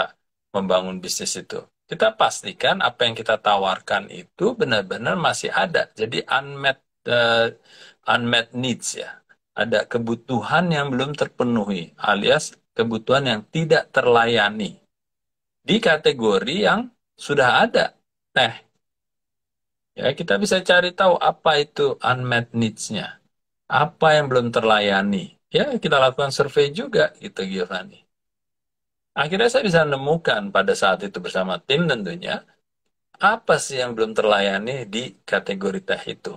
membangun bisnis itu? Kita pastikan apa yang kita tawarkan itu benar-benar masih ada. Jadi unmet uh, unmet needs ya. Ada kebutuhan yang belum terpenuhi alias kebutuhan yang tidak terlayani di kategori yang sudah ada. Nah, ya kita bisa cari tahu apa itu unmet needs-nya, apa yang belum terlayani. Ya, kita lakukan survei juga gitu Giovanni. Akhirnya saya bisa menemukan pada saat itu bersama tim tentunya, apa sih yang belum terlayani di kategori teh itu.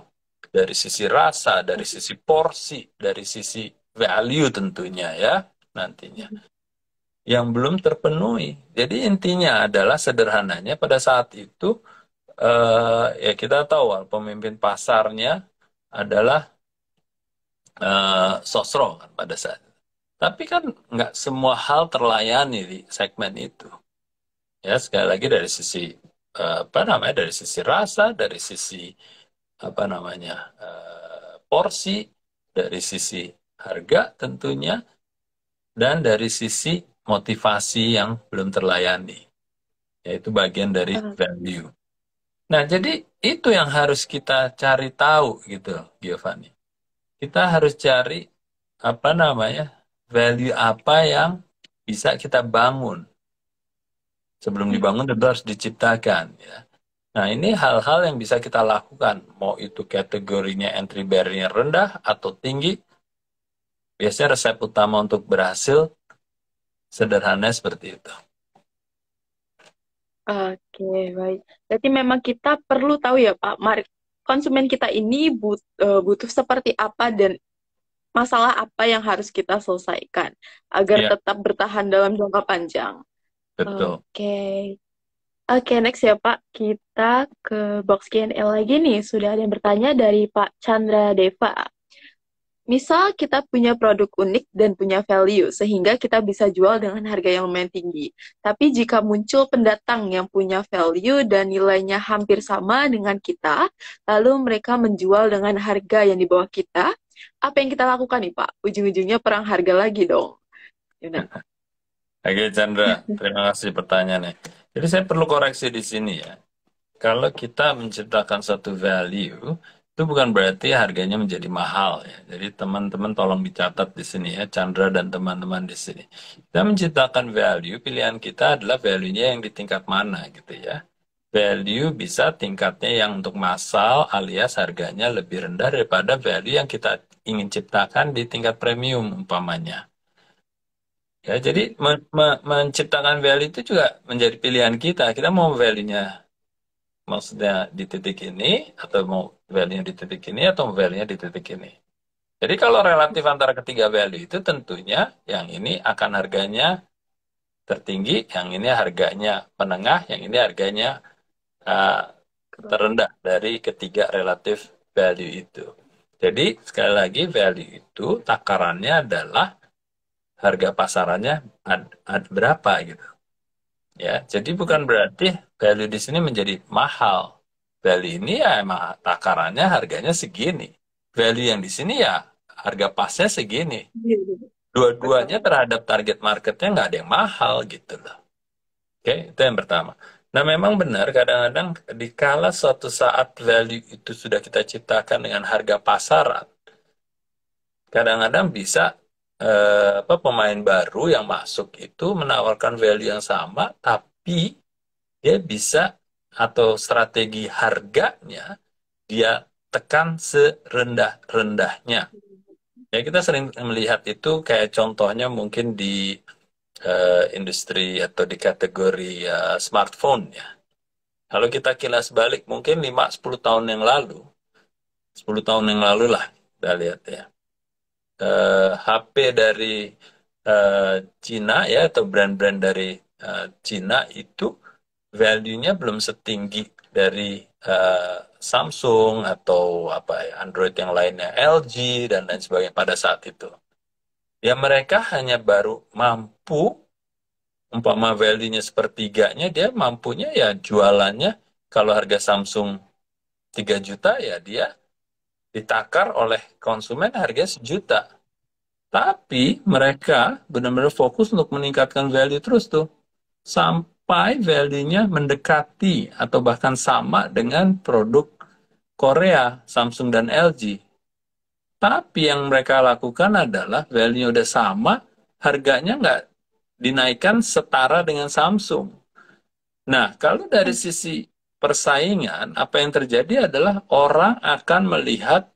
Dari sisi rasa, dari sisi porsi, dari sisi value tentunya ya nantinya yang belum terpenuhi. Jadi intinya adalah sederhananya pada saat itu uh, ya kita tahu pemimpin pasarnya adalah uh, sosro kan pada saat itu. Tapi kan nggak semua hal terlayani di segmen itu. Ya sekali lagi dari sisi uh, apa namanya dari sisi rasa, dari sisi apa namanya uh, porsi, dari sisi harga tentunya dan dari sisi motivasi yang belum terlayani yaitu bagian dari ah. value. Nah, jadi itu yang harus kita cari tahu gitu, Giovanni. Kita harus cari apa namanya? value apa yang bisa kita bangun. Sebelum hmm. dibangun itu harus diciptakan ya. Nah, ini hal-hal yang bisa kita lakukan, mau itu kategorinya entry barrier rendah atau tinggi. Biasanya resep utama untuk berhasil sederhana seperti itu. Oke, baik. Jadi memang kita perlu tahu ya Pak mari konsumen kita ini but, e, butuh seperti apa dan masalah apa yang harus kita selesaikan agar yeah. tetap bertahan dalam jangka panjang. Betul. Oke. Okay. Oke, okay, next ya Pak. Kita ke box Q&A lagi nih. Sudah ada yang bertanya dari Pak Chandra Deva misal kita punya produk unik dan punya value, sehingga kita bisa jual dengan harga yang lumayan tinggi. Tapi jika muncul pendatang yang punya value dan nilainya hampir sama dengan kita, lalu mereka menjual dengan harga yang di bawah kita, apa yang kita lakukan nih Pak? Ujung-ujungnya perang harga lagi dong. Gimana? Oke Chandra, terima kasih pertanyaannya. Jadi saya perlu koreksi di sini ya. Kalau kita menciptakan satu value, itu bukan berarti harganya menjadi mahal ya. Jadi teman-teman tolong dicatat di sini ya, Chandra dan teman-teman di sini. Kita menciptakan value, pilihan kita adalah value-nya yang di tingkat mana gitu ya. Value bisa tingkatnya yang untuk massal alias harganya lebih rendah daripada value yang kita ingin ciptakan di tingkat premium umpamanya. Ya, jadi men men menciptakan value itu juga menjadi pilihan kita. Kita mau value-nya maksudnya di titik ini atau mau value-nya di titik ini atau value-nya di titik ini. Jadi kalau relatif antara ketiga value itu tentunya yang ini akan harganya tertinggi, yang ini harganya menengah, yang ini harganya uh, terendah dari ketiga relatif value itu. Jadi sekali lagi value itu takarannya adalah harga pasarannya ad, ad berapa gitu. Ya, jadi bukan berarti value di sini menjadi mahal, value ini ya emang takarannya harganya segini. Value yang di sini ya harga pasnya segini. Iya, iya. Dua-duanya terhadap target marketnya nggak ada yang mahal gitu loh. Oke, itu yang pertama. Nah memang benar kadang-kadang dikala suatu saat value itu sudah kita ciptakan dengan harga pasaran, kadang-kadang bisa eh, apa pemain baru yang masuk itu menawarkan value yang sama tapi dia bisa atau strategi harganya dia tekan serendah-rendahnya. Ya kita sering melihat itu kayak contohnya mungkin di uh, industri atau di kategori uh, smartphone ya. Kalau kita kilas balik mungkin 5-10 tahun yang lalu, 10 tahun yang lalu lah kita lihat ya. Uh, eh, HP dari uh, Cina ya atau brand-brand dari uh, Cina itu value-nya belum setinggi dari uh, Samsung atau apa ya, Android yang lainnya LG dan lain sebagainya pada saat itu. Ya mereka hanya baru mampu umpama value-nya sepertiganya dia mampunya ya jualannya kalau harga Samsung 3 juta ya dia ditakar oleh konsumen harga sejuta. Tapi mereka benar-benar fokus untuk meningkatkan value terus tuh. Sampai sampai value-nya mendekati atau bahkan sama dengan produk Korea, Samsung dan LG. Tapi yang mereka lakukan adalah value nya udah sama, harganya nggak dinaikkan setara dengan Samsung. Nah, kalau dari hmm. sisi persaingan, apa yang terjadi adalah orang akan melihat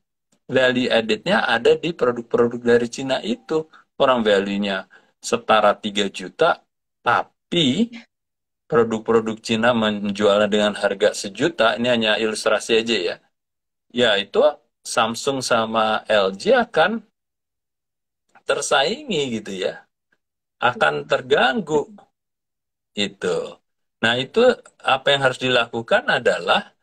value added-nya ada di produk-produk dari Cina itu. Orang value-nya setara 3 juta, tapi produk-produk Cina menjualnya dengan harga sejuta, ini hanya ilustrasi aja ya. Ya itu Samsung sama LG akan tersaingi gitu ya. Akan terganggu. Itu. Nah itu apa yang harus dilakukan adalah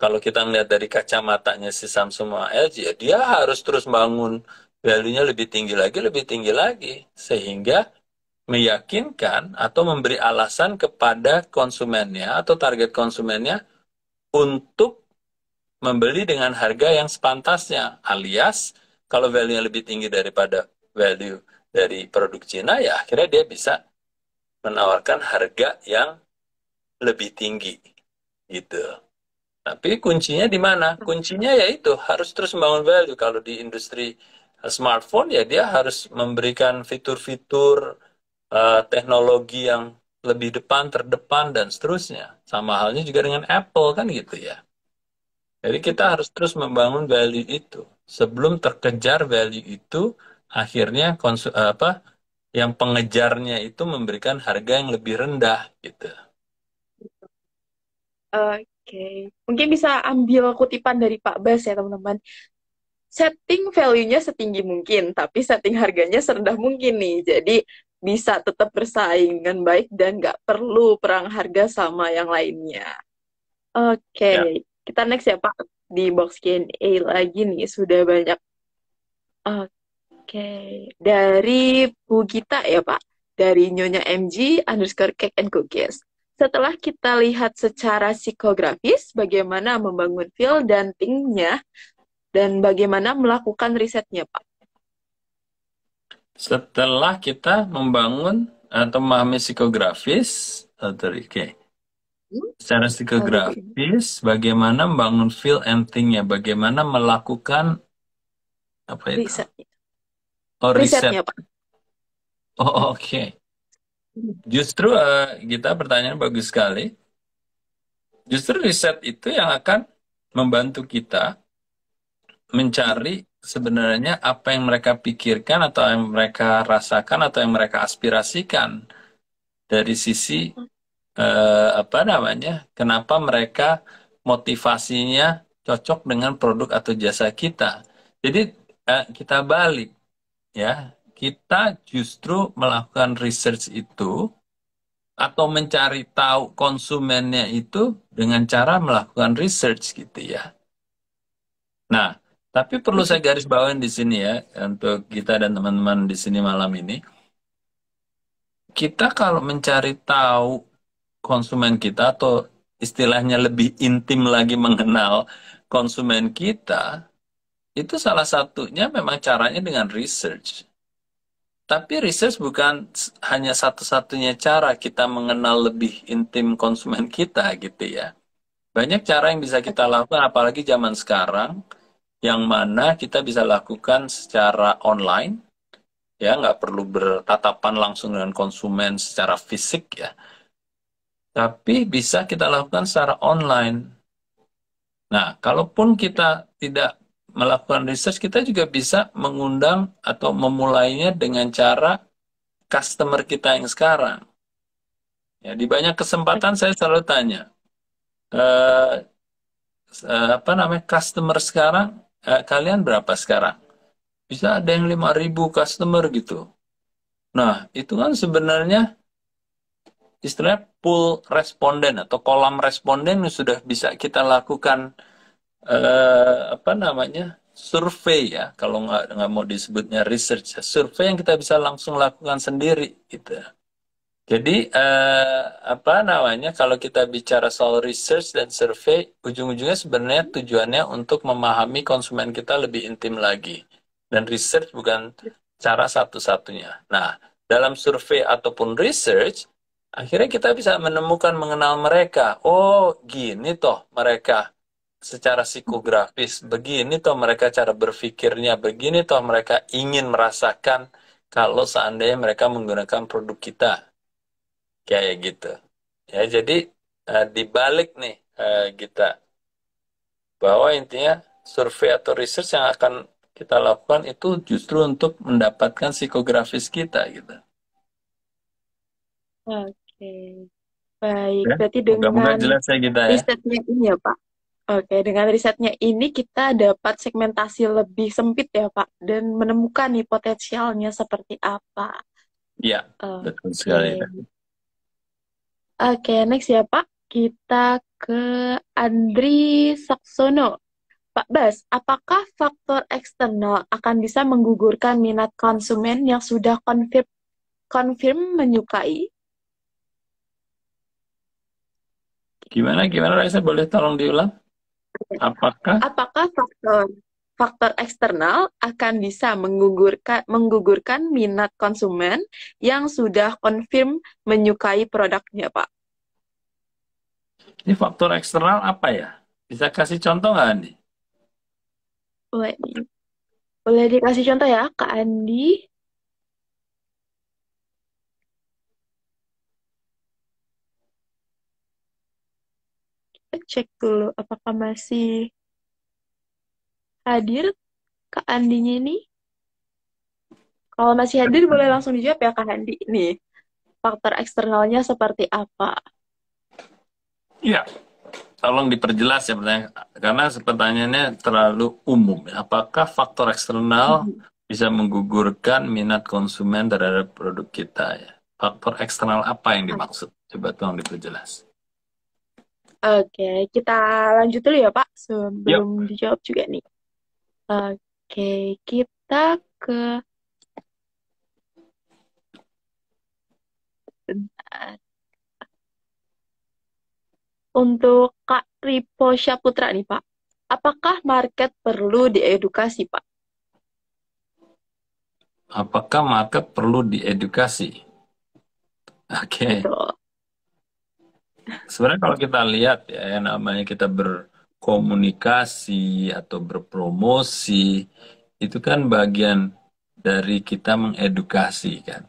kalau kita melihat dari kacamatanya si Samsung sama LG, ya dia harus terus bangun value-nya lebih tinggi lagi, lebih tinggi lagi. Sehingga meyakinkan atau memberi alasan kepada konsumennya atau target konsumennya untuk membeli dengan harga yang sepantasnya alias kalau value-nya lebih tinggi daripada value dari produk Cina ya akhirnya dia bisa menawarkan harga yang lebih tinggi gitu. Tapi kuncinya di mana? Kuncinya yaitu harus terus membangun value. Kalau di industri smartphone ya dia harus memberikan fitur-fitur uh, teknologi yang lebih depan, terdepan, dan seterusnya. Sama halnya juga dengan Apple kan gitu ya. Jadi kita harus terus membangun value itu. Sebelum terkejar value itu, akhirnya konsu eh, apa yang pengejarnya itu memberikan harga yang lebih rendah gitu. Oke, okay. mungkin bisa ambil kutipan dari Pak Bas ya teman-teman. Setting value-nya setinggi mungkin, tapi setting harganya serendah mungkin nih. Jadi bisa tetap bersaing dengan baik dan nggak perlu perang harga sama yang lainnya. Oke, okay. ya. kita next ya Pak di box Q&A lagi nih sudah banyak. Oke, okay. dari Bu Gita ya Pak, dari Nyonya MG underscore Cake and Cookies. Setelah kita lihat secara psikografis bagaimana membangun feel dan thinknya dan bagaimana melakukan risetnya Pak setelah kita membangun atau eh, memahami psikografis, eh, oke. Okay. Hmm? Secara psikografis, bagaimana membangun feel and think-nya, bagaimana melakukan apa itu? Riset. Oh, riset. Oh, oke. Okay. Justru uh, kita pertanyaan bagus sekali. Justru riset itu yang akan membantu kita mencari sebenarnya apa yang mereka pikirkan atau yang mereka rasakan atau yang mereka aspirasikan dari sisi eh, apa namanya kenapa mereka motivasinya cocok dengan produk atau jasa kita jadi eh, kita balik ya kita justru melakukan research itu atau mencari tahu konsumennya itu dengan cara melakukan research gitu ya nah tapi perlu saya garis bawahi di sini ya untuk kita dan teman-teman di sini malam ini. Kita kalau mencari tahu konsumen kita atau istilahnya lebih intim lagi mengenal konsumen kita, itu salah satunya memang caranya dengan research. Tapi research bukan hanya satu-satunya cara kita mengenal lebih intim konsumen kita gitu ya. Banyak cara yang bisa kita lakukan apalagi zaman sekarang yang mana kita bisa lakukan secara online, ya nggak perlu bertatapan langsung dengan konsumen secara fisik ya, tapi bisa kita lakukan secara online. Nah, kalaupun kita tidak melakukan research, kita juga bisa mengundang atau memulainya dengan cara customer kita yang sekarang. Ya, di banyak kesempatan saya selalu tanya, e, apa namanya customer sekarang eh, kalian berapa sekarang? Bisa ada yang 5000 customer gitu. Nah, itu kan sebenarnya istilah pool responden atau kolam responden yang sudah bisa kita lakukan eh, apa namanya survei ya kalau nggak nggak mau disebutnya research ya. survei yang kita bisa langsung lakukan sendiri gitu jadi eh, apa namanya kalau kita bicara soal research dan survei ujung-ujungnya sebenarnya tujuannya untuk memahami konsumen kita lebih intim lagi dan research bukan cara satu-satunya. Nah dalam survei ataupun research akhirnya kita bisa menemukan mengenal mereka. Oh gini toh mereka secara psikografis begini toh mereka cara berpikirnya begini toh mereka ingin merasakan kalau seandainya mereka menggunakan produk kita kayak gitu ya jadi uh, dibalik nih uh, eh, kita bahwa intinya survei atau research yang akan kita lakukan itu justru untuk mendapatkan psikografis kita gitu. Oke, baik. Ya, Berarti dengan mudah jelas ya kita ya. Risetnya ini ya Pak. Oke, dengan risetnya ini kita dapat segmentasi lebih sempit ya Pak dan menemukan nih potensialnya seperti apa. Ya, betul sekali. Ya. Oke, okay, next ya Pak. Kita ke Andri Saksono. Pak Bas, apakah faktor eksternal akan bisa menggugurkan minat konsumen yang sudah konfirm, konfirm menyukai? Gimana, gimana Raisa? Boleh tolong diulang? Apakah? Apakah faktor faktor eksternal akan bisa menggugurkan, menggugurkan minat konsumen yang sudah konfirm menyukai produknya, Pak. Ini faktor eksternal apa ya? Bisa kasih contoh nggak, Andi? Boleh. Boleh dikasih contoh ya, Kak Andi? Kita cek dulu apakah masih hadir Kak Andinya ini? Kalau masih hadir boleh langsung dijawab ya Kak Andi. ini. faktor eksternalnya seperti apa? Ya, tolong diperjelas ya pertanyaan. Karena pertanyaannya terlalu umum. Ya. Apakah faktor eksternal hmm bisa menggugurkan minat konsumen terhadap produk kita ya? Faktor eksternal apa yang dimaksud? Coba tolong diperjelas. Oke, kita lanjut dulu ya Pak sebelum Yuk. dijawab juga nih. Oke, kita ke Untuk Kak Ripo Syaputra nih Pak, apakah market perlu diedukasi Pak? Apakah market perlu diedukasi? Oke. Okay. Sebenarnya kalau kita lihat ya namanya kita ber komunikasi atau berpromosi itu kan bagian dari kita mengedukasi kan.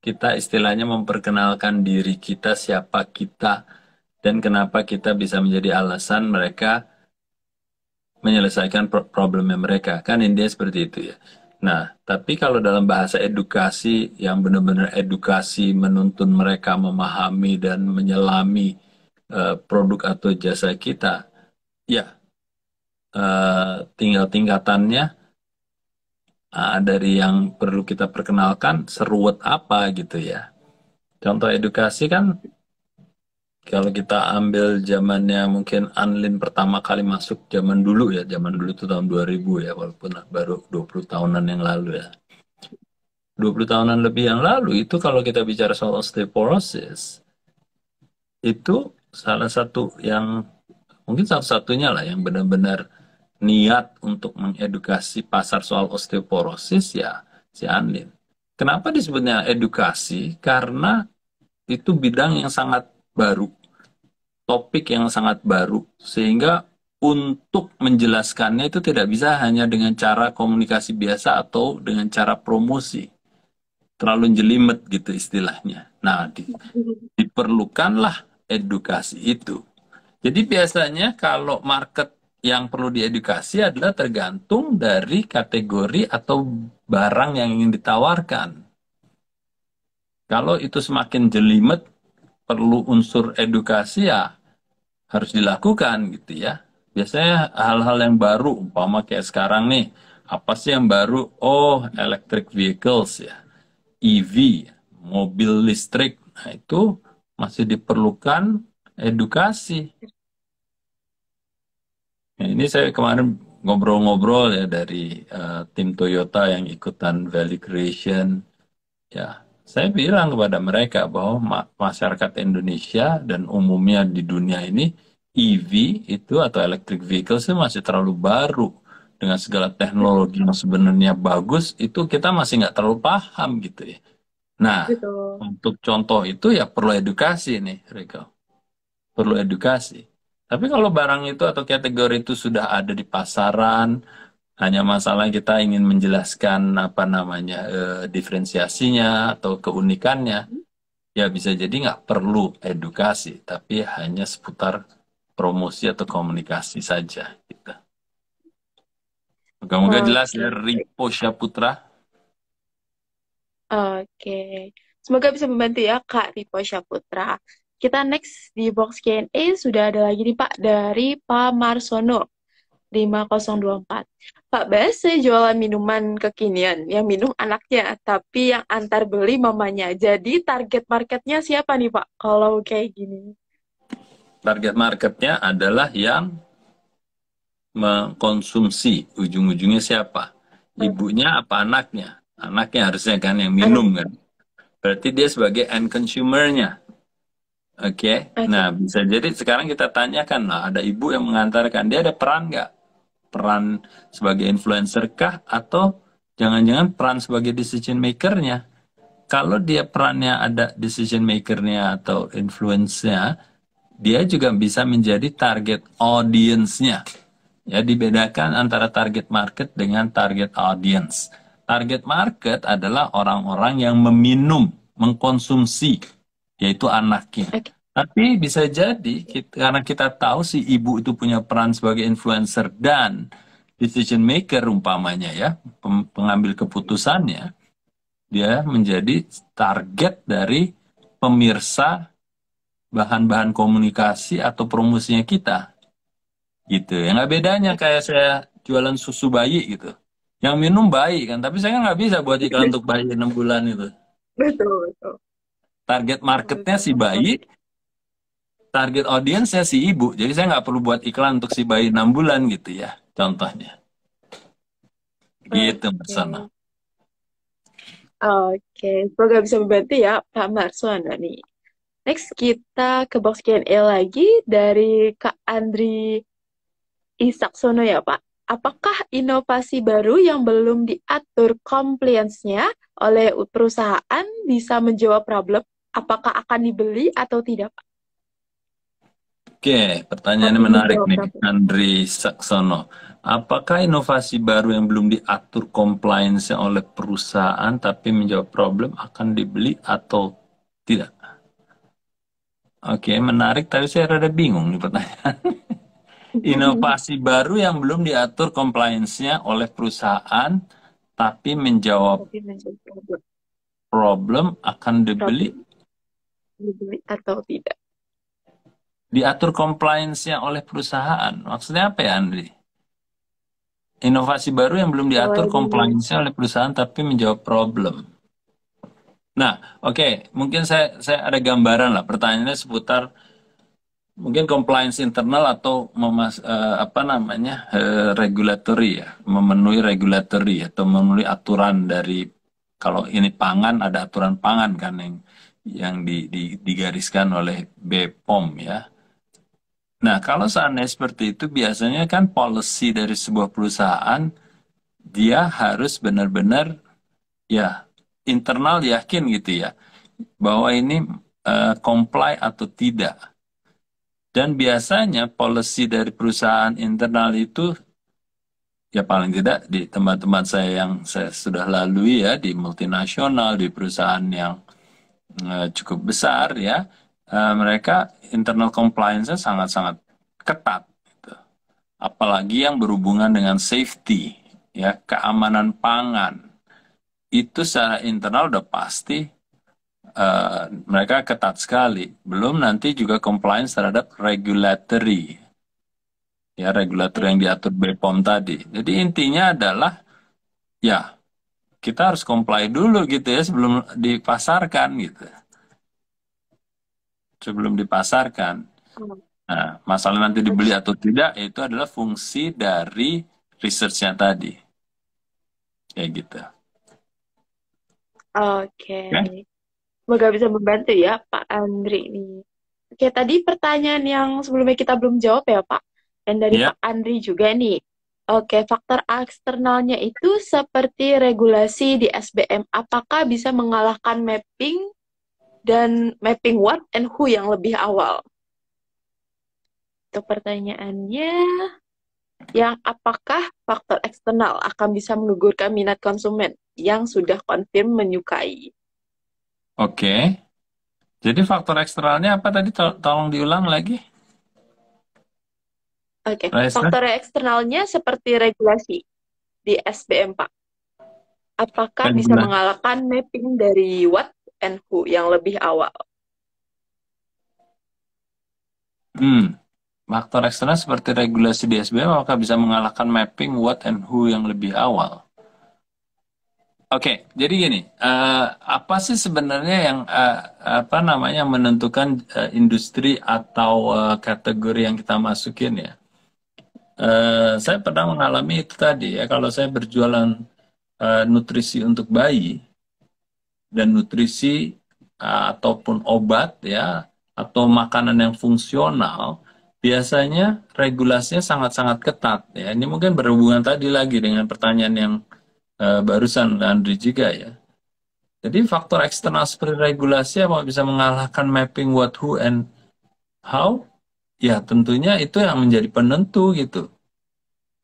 Kita istilahnya memperkenalkan diri kita siapa kita dan kenapa kita bisa menjadi alasan mereka menyelesaikan problemnya mereka. Kan intinya seperti itu ya. Nah, tapi kalau dalam bahasa edukasi yang benar-benar edukasi menuntun mereka memahami dan menyelami eh, produk atau jasa kita, Ya, uh, tinggal tingkatannya uh, dari yang perlu kita perkenalkan seruat apa gitu ya. Contoh edukasi kan kalau kita ambil zamannya mungkin Anlin pertama kali masuk zaman dulu ya, zaman dulu itu tahun 2000 ya, walaupun baru 20 tahunan yang lalu ya. 20 tahunan lebih yang lalu itu kalau kita bicara soal osteoporosis itu salah satu yang mungkin salah satunya lah yang benar-benar niat untuk mengedukasi pasar soal osteoporosis ya si Andin. Kenapa disebutnya edukasi? Karena itu bidang yang sangat baru, topik yang sangat baru, sehingga untuk menjelaskannya itu tidak bisa hanya dengan cara komunikasi biasa atau dengan cara promosi. Terlalu jelimet gitu istilahnya. Nah, di, diperlukanlah edukasi itu. Jadi biasanya kalau market yang perlu diedukasi adalah tergantung dari kategori atau barang yang ingin ditawarkan. Kalau itu semakin jelimet, perlu unsur edukasi ya harus dilakukan gitu ya. Biasanya hal-hal yang baru, umpama kayak sekarang nih, apa sih yang baru? Oh, electric vehicles ya, EV, mobil listrik. Nah itu masih diperlukan edukasi Ya, ini saya kemarin ngobrol-ngobrol ya dari uh, tim Toyota yang ikutan value creation. Ya, saya bilang kepada mereka bahwa ma masyarakat Indonesia dan umumnya di dunia ini EV itu atau electric vehicle sih masih terlalu baru dengan segala teknologi yang sebenarnya bagus itu kita masih nggak terlalu paham gitu ya. Nah, gitu. untuk contoh itu ya perlu edukasi nih, Rico. Perlu edukasi tapi kalau barang itu atau kategori itu sudah ada di pasaran, hanya masalah kita ingin menjelaskan apa namanya e, diferensiasinya atau keunikannya, ya bisa jadi nggak perlu edukasi, tapi hanya seputar promosi atau komunikasi saja. Gitu. Moga-moga jelas ya Ripo Syaputra. Oke. Okay. Semoga bisa membantu ya Kak Ripo Syaputra. Kita next di box Q&A sudah ada lagi nih Pak dari Pak Marsono 5024. Pak Bas, saya jualan minuman kekinian yang minum anaknya, tapi yang antar beli mamanya. Jadi target marketnya siapa nih Pak kalau kayak gini? Target marketnya adalah yang mengkonsumsi ujung-ujungnya siapa hmm. ibunya apa anaknya anaknya harusnya kan yang minum kan hmm. berarti dia sebagai end consumer-nya Oke, okay. okay. nah bisa jadi sekarang kita tanyakan, lah ada ibu yang mengantarkan, dia ada peran nggak? Peran sebagai influencer kah? Atau jangan-jangan peran sebagai decision makernya? Kalau dia perannya ada decision makernya atau influence-nya, dia juga bisa menjadi target audience-nya. Ya, dibedakan antara target market dengan target audience. Target market adalah orang-orang yang meminum, mengkonsumsi yaitu anaknya. Okay. Tapi bisa jadi kita, karena kita tahu si ibu itu punya peran sebagai influencer dan decision maker umpamanya ya, pengambil keputusannya, dia menjadi target dari pemirsa bahan-bahan komunikasi atau promosinya kita. Gitu. Yang nggak bedanya kayak saya jualan susu bayi gitu. Yang minum bayi kan, tapi saya nggak bisa buat iklan untuk bayi 6 bulan itu. Betul, betul target marketnya si bayi target audiensnya si ibu jadi saya nggak perlu buat iklan untuk si bayi enam bulan gitu ya contohnya gitu mas Sana. oke okay. semoga bisa membantu ya Pak Marsuano nih next kita ke box Q&A lagi dari Kak Andri Isaksono ya Pak apakah inovasi baru yang belum diatur compliance-nya oleh perusahaan bisa menjawab problem apakah akan dibeli atau tidak Pak? Oke, pertanyaannya menarik nih, Andri Saksono. Apakah inovasi baru yang belum diatur compliance oleh perusahaan tapi menjawab problem akan dibeli atau tidak? Oke, menarik tapi saya rada bingung nih pertanyaan. inovasi baru yang belum diatur compliance-nya oleh perusahaan tapi menjawab problem akan dibeli atau tidak? Diatur compliance-nya oleh perusahaan. Maksudnya apa ya, Andri? Inovasi baru yang belum diatur oh, iya. compliance-nya oleh perusahaan tapi menjawab problem. Nah, oke, okay. mungkin saya saya ada gambaran lah. Pertanyaannya seputar mungkin compliance internal atau memas, uh, apa namanya uh, regulatory ya, memenuhi regulatory atau memenuhi aturan dari kalau ini pangan ada aturan pangan kan yang yang di, di, digariskan oleh BPOM ya. Nah, kalau seandainya seperti itu, biasanya kan policy dari sebuah perusahaan, dia harus benar-benar ya internal yakin gitu ya, bahwa ini uh, comply atau tidak. Dan biasanya policy dari perusahaan internal itu, ya paling tidak di tempat-tempat saya yang saya sudah lalui ya, di multinasional, di perusahaan yang Eh, cukup besar ya eh, mereka internal compliance-nya sangat-sangat ketat gitu. apalagi yang berhubungan dengan safety ya keamanan pangan itu secara internal udah pasti uh, mereka ketat sekali belum nanti juga compliance terhadap regulatory ya regulator yang diatur BPOM tadi jadi intinya adalah ya kita harus comply dulu gitu ya sebelum dipasarkan gitu sebelum dipasarkan nah masalah nanti dibeli atau tidak itu adalah fungsi dari researchnya tadi kayak gitu oke okay. okay. semoga bisa membantu ya Pak Andri ini oke tadi pertanyaan yang sebelumnya kita belum jawab ya Pak dan dari yeah. Pak Andri juga nih Oke, faktor eksternalnya itu seperti regulasi di SBM. Apakah bisa mengalahkan mapping dan mapping what and who yang lebih awal? Itu pertanyaannya. Yang apakah faktor eksternal akan bisa menggugurkan minat konsumen yang sudah konfirm menyukai? Oke. Jadi faktor eksternalnya apa tadi? Tolong diulang lagi. Oke, okay. Nah, faktor eksternalnya seperti regulasi di SBM, Pak. Apakah bisa mengalahkan mapping dari what and who yang lebih awal? Hmm, faktor eksternal seperti regulasi di SBM, apakah bisa mengalahkan mapping what and who yang lebih awal? Oke, okay, jadi gini, uh, apa sih sebenarnya yang uh, apa namanya menentukan uh, industri atau uh, kategori yang kita masukin ya? Eh, saya pernah mengalami itu tadi ya kalau saya berjualan uh, nutrisi untuk bayi dan nutrisi uh, ataupun obat ya atau makanan yang fungsional biasanya regulasinya sangat-sangat ketat ya ini mungkin berhubungan tadi lagi dengan pertanyaan yang uh, barusan Andri juga ya jadi faktor eksternal seperti regulasi apa bisa mengalahkan mapping what who and how ya tentunya itu yang menjadi penentu gitu.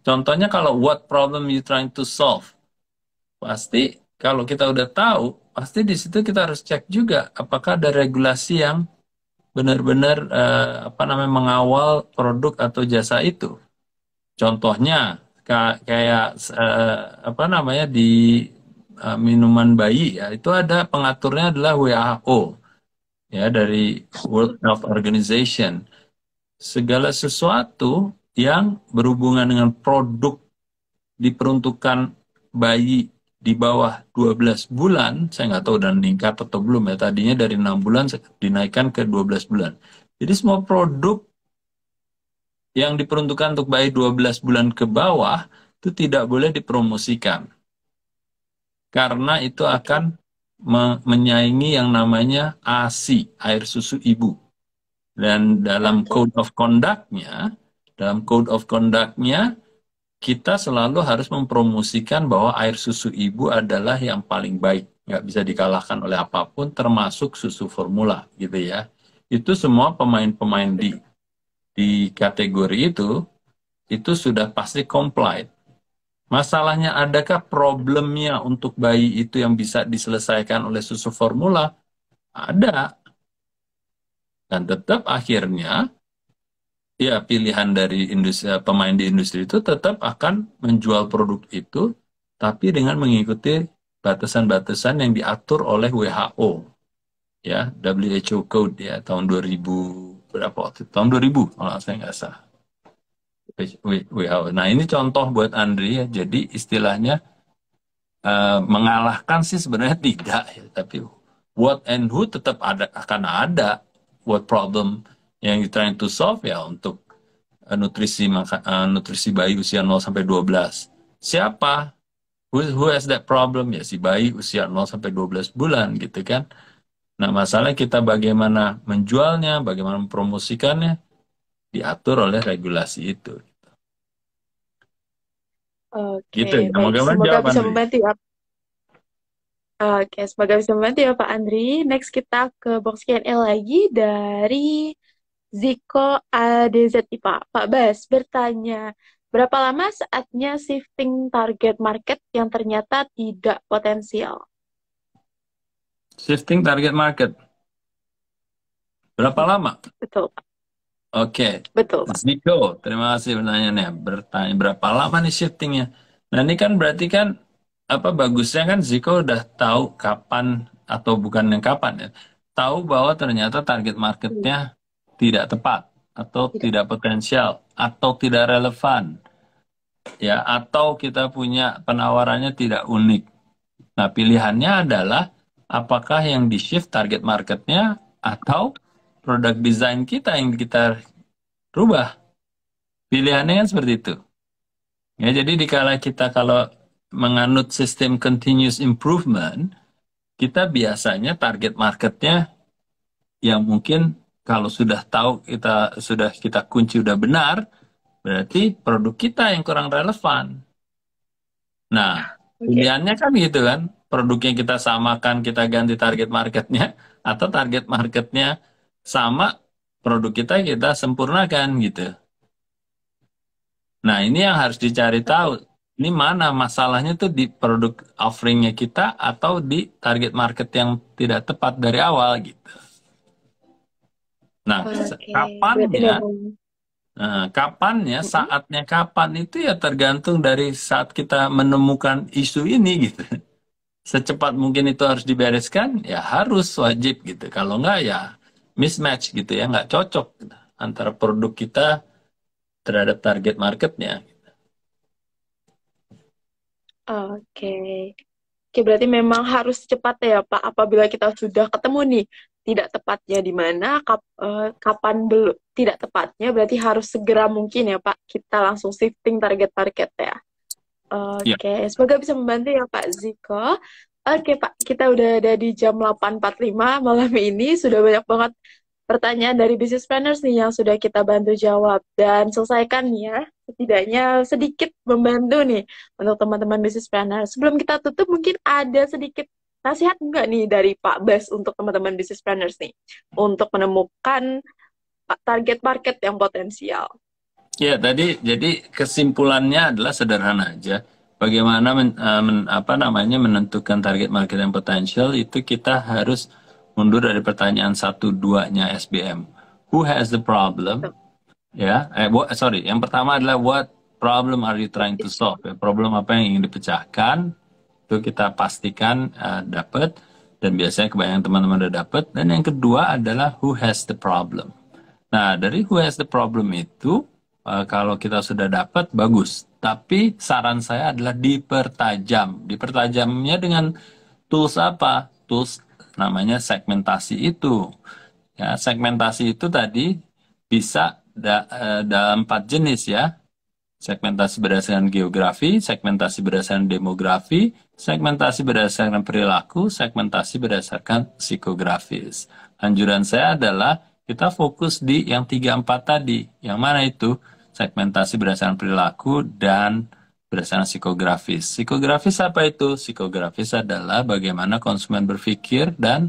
Contohnya kalau what problem you trying to solve, pasti kalau kita udah tahu, pasti di situ kita harus cek juga apakah ada regulasi yang benar-benar eh, apa namanya mengawal produk atau jasa itu. Contohnya kayak eh, apa namanya di eh, minuman bayi ya itu ada pengaturnya adalah WHO ya dari World Health Organization segala sesuatu yang berhubungan dengan produk diperuntukkan bayi di bawah 12 bulan, saya nggak tahu dan meningkat atau belum ya, tadinya dari 6 bulan dinaikkan ke 12 bulan. Jadi semua produk yang diperuntukkan untuk bayi 12 bulan ke bawah itu tidak boleh dipromosikan. Karena itu akan menyaingi yang namanya ASI, air susu ibu. Dan dalam code of conductnya, dalam code of conductnya kita selalu harus mempromosikan bahwa air susu ibu adalah yang paling baik, nggak bisa dikalahkan oleh apapun, termasuk susu formula, gitu ya. Itu semua pemain-pemain di di kategori itu itu sudah pasti comply. Masalahnya adakah problemnya untuk bayi itu yang bisa diselesaikan oleh susu formula? Ada, dan nah, tetap akhirnya ya pilihan dari industri, eh, pemain di industri itu tetap akan menjual produk itu tapi dengan mengikuti batasan-batasan yang diatur oleh WHO ya WHO code ya tahun 2000 berapa waktu tahun 2000 kalau saya nggak salah WHO. Nah ini contoh buat Andri ya. Jadi istilahnya uh, mengalahkan sih sebenarnya tidak ya, tapi what and who tetap ada akan ada what problem yang you trying to solve ya untuk uh, nutrisi maka, uh, nutrisi bayi usia 0 sampai 12. Siapa? Who, who has that problem? Ya si bayi usia 0 sampai 12 bulan gitu kan. Nah, masalahnya kita bagaimana menjualnya, bagaimana mempromosikannya diatur oleh regulasi itu. Oke, gitu. Ya, baik. Semoga bisa membantu. Ya. Oke, semoga bisa membantu ya Pak Andri. Next kita ke box Q&A lagi dari Ziko ADZ Pak. Pak Bas bertanya, berapa lama saatnya shifting target market yang ternyata tidak potensial? Shifting target market. Berapa lama? Betul Oke. Okay. Betul Pak. Ziko, terima kasih nih. Bertanya berapa lama nih shiftingnya? Nah ini kan berarti kan apa bagusnya kan Ziko udah tahu kapan atau bukan yang kapan ya tahu bahwa ternyata target marketnya iya. tidak tepat atau tidak. tidak potensial atau tidak relevan ya atau kita punya penawarannya tidak unik nah pilihannya adalah apakah yang di shift target marketnya atau produk desain kita yang kita rubah pilihannya kan seperti itu ya jadi dikala kita kalau menganut sistem continuous improvement, kita biasanya target marketnya yang mungkin kalau sudah tahu kita sudah kita kunci sudah benar, berarti produk kita yang kurang relevan. Nah, okay. pilihannya kan gitu kan, produknya kita samakan, kita ganti target marketnya, atau target marketnya sama, produk kita kita sempurnakan gitu. Nah, ini yang harus dicari tahu ini mana masalahnya tuh di produk offeringnya kita atau di target market yang tidak tepat dari awal gitu. Nah, okay. kapannya, nah, kapannya, saatnya kapan itu ya tergantung dari saat kita menemukan isu ini gitu. Secepat mungkin itu harus dibereskan, ya harus wajib gitu. Kalau enggak ya mismatch gitu ya, nggak cocok gitu. antara produk kita terhadap target marketnya. Oke. Oke, berarti memang harus cepat ya, Pak. Apabila kita sudah ketemu nih, tidak tepatnya di mana, kap, uh, kapan belum tidak tepatnya, berarti harus segera mungkin ya, Pak. Kita langsung shifting target-target ya. Iya. Oke, okay. ya. semoga bisa membantu ya Pak Ziko. Oke Pak, kita udah ada di jam 8.45 malam ini. Sudah banyak banget pertanyaan dari business planners nih yang sudah kita bantu jawab dan selesaikan nih ya setidaknya sedikit membantu nih untuk teman-teman business planners. Sebelum kita tutup mungkin ada sedikit nasihat enggak nih dari Pak Bas untuk teman-teman business planners nih untuk menemukan uh, target market yang potensial. Ya tadi jadi kesimpulannya adalah sederhana aja. Bagaimana men, uh, men, apa namanya menentukan target market yang potensial itu kita harus mundur dari pertanyaan satu duanya SBM. Who has the problem? Ya, yeah. eh, what, sorry. Yang pertama adalah what problem are you trying to solve? Ya, problem apa yang ingin dipecahkan? Itu kita pastikan uh, dapat dan biasanya kebanyakan teman-teman udah dapat. Dan yang kedua adalah who has the problem. Nah, dari who has the problem itu uh, kalau kita sudah dapat bagus. Tapi saran saya adalah dipertajam. Dipertajamnya dengan tools apa? Tools namanya segmentasi itu. Ya, segmentasi itu tadi bisa da, eh, dalam empat jenis ya. Segmentasi berdasarkan geografi, segmentasi berdasarkan demografi, segmentasi berdasarkan perilaku, segmentasi berdasarkan psikografis. Anjuran saya adalah kita fokus di yang tiga empat tadi. Yang mana itu? Segmentasi berdasarkan perilaku dan berdasarkan psikografis. Psikografis apa itu? Psikografis adalah bagaimana konsumen berpikir dan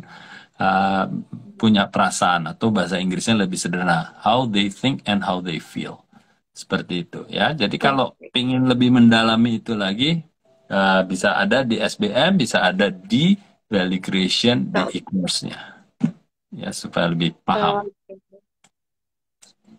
uh, punya perasaan atau bahasa Inggrisnya lebih sederhana, how they think and how they feel. Seperti itu ya. Jadi kalau ingin lebih mendalami itu lagi uh, bisa ada di SBM, bisa ada di value creation nah. di e-course-nya. Ya supaya lebih paham.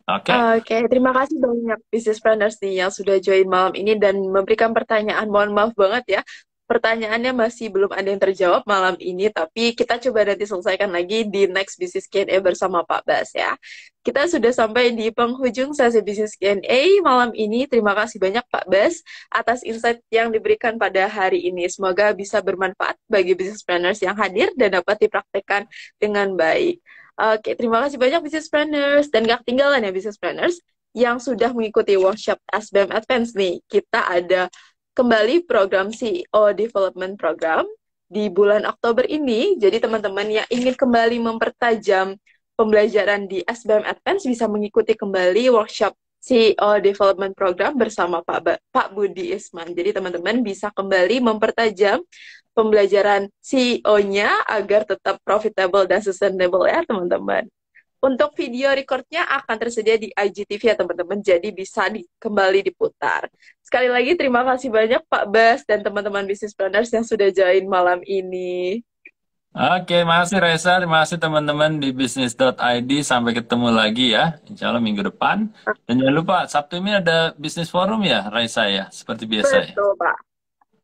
Oke. Okay. okay, terima kasih banyak business planners nih yang sudah join malam ini dan memberikan pertanyaan. Mohon maaf banget ya, pertanyaannya masih belum ada yang terjawab malam ini, tapi kita coba nanti selesaikan lagi di next Business Q&A bersama Pak Bas ya. Kita sudah sampai di penghujung sesi Business Q&A malam ini. Terima kasih banyak Pak Bas atas insight yang diberikan pada hari ini. Semoga bisa bermanfaat bagi business planners yang hadir dan dapat dipraktekkan dengan baik. Oke, terima kasih banyak business planners dan gak ketinggalan ya business planners yang sudah mengikuti workshop SBM Advance nih. Kita ada kembali program CEO Development Program di bulan Oktober ini. Jadi teman-teman yang ingin kembali mempertajam pembelajaran di SBM Advance bisa mengikuti kembali workshop CEO Development Program bersama Pak, ba Pak Budi Isman. Jadi teman-teman bisa kembali mempertajam pembelajaran CEO-nya agar tetap profitable dan sustainable ya teman-teman. Untuk video recordnya akan tersedia di IGTV ya teman-teman, jadi bisa di, kembali diputar. Sekali lagi terima kasih banyak Pak Bas dan teman-teman bisnis planners yang sudah join malam ini. Oke, makasih Reza, terima kasih teman-teman di bisnis.id. Sampai ketemu lagi ya, insya Allah minggu depan. Dan jangan lupa, Sabtu ini ada bisnis forum ya Reza ya, seperti biasa ya. Betul Pak.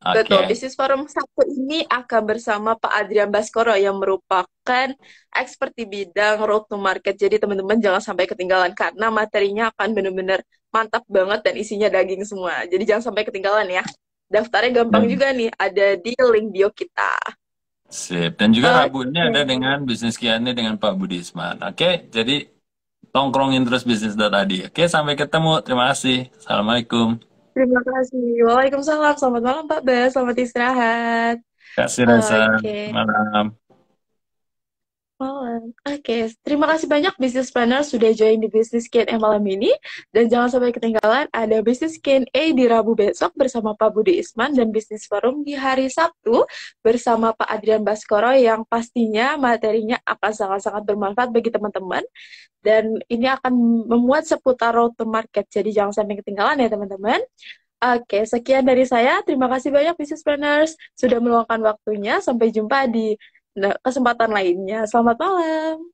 Okay. Betul, bisnis forum satu ini akan bersama Pak Adrian Baskoro yang merupakan expert di bidang road to market. Jadi teman-teman jangan sampai ketinggalan karena materinya akan benar-benar mantap banget dan isinya daging semua. Jadi jangan sampai ketinggalan ya. Daftarnya gampang hmm. juga nih, ada di link bio kita. Sip, dan juga uh, Rabu ini ada dengan bisnis kiannya dengan Pak Budi oke Oke, okay? jadi tongkrongin terus tadi Oke, okay, sampai ketemu. Terima kasih. Assalamualaikum. Terima kasih. Waalaikumsalam. Selamat malam Pak Bas. Selamat istirahat. Terima kasih Reza. Okay. Malam. Oke, okay. terima kasih banyak Business Planner sudah join di Business Q&A malam ini. Dan jangan sampai ketinggalan, ada Business A di Rabu besok bersama Pak Budi Isman dan Business Forum di hari Sabtu bersama Pak Adrian Baskoro yang pastinya materinya akan sangat-sangat bermanfaat bagi teman-teman. Dan ini akan memuat seputar road to market, jadi jangan sampai ketinggalan ya teman-teman. Oke, sekian dari saya. Terima kasih banyak Business Planners sudah meluangkan waktunya. Sampai jumpa di kesempatan lainnya. Selamat malam.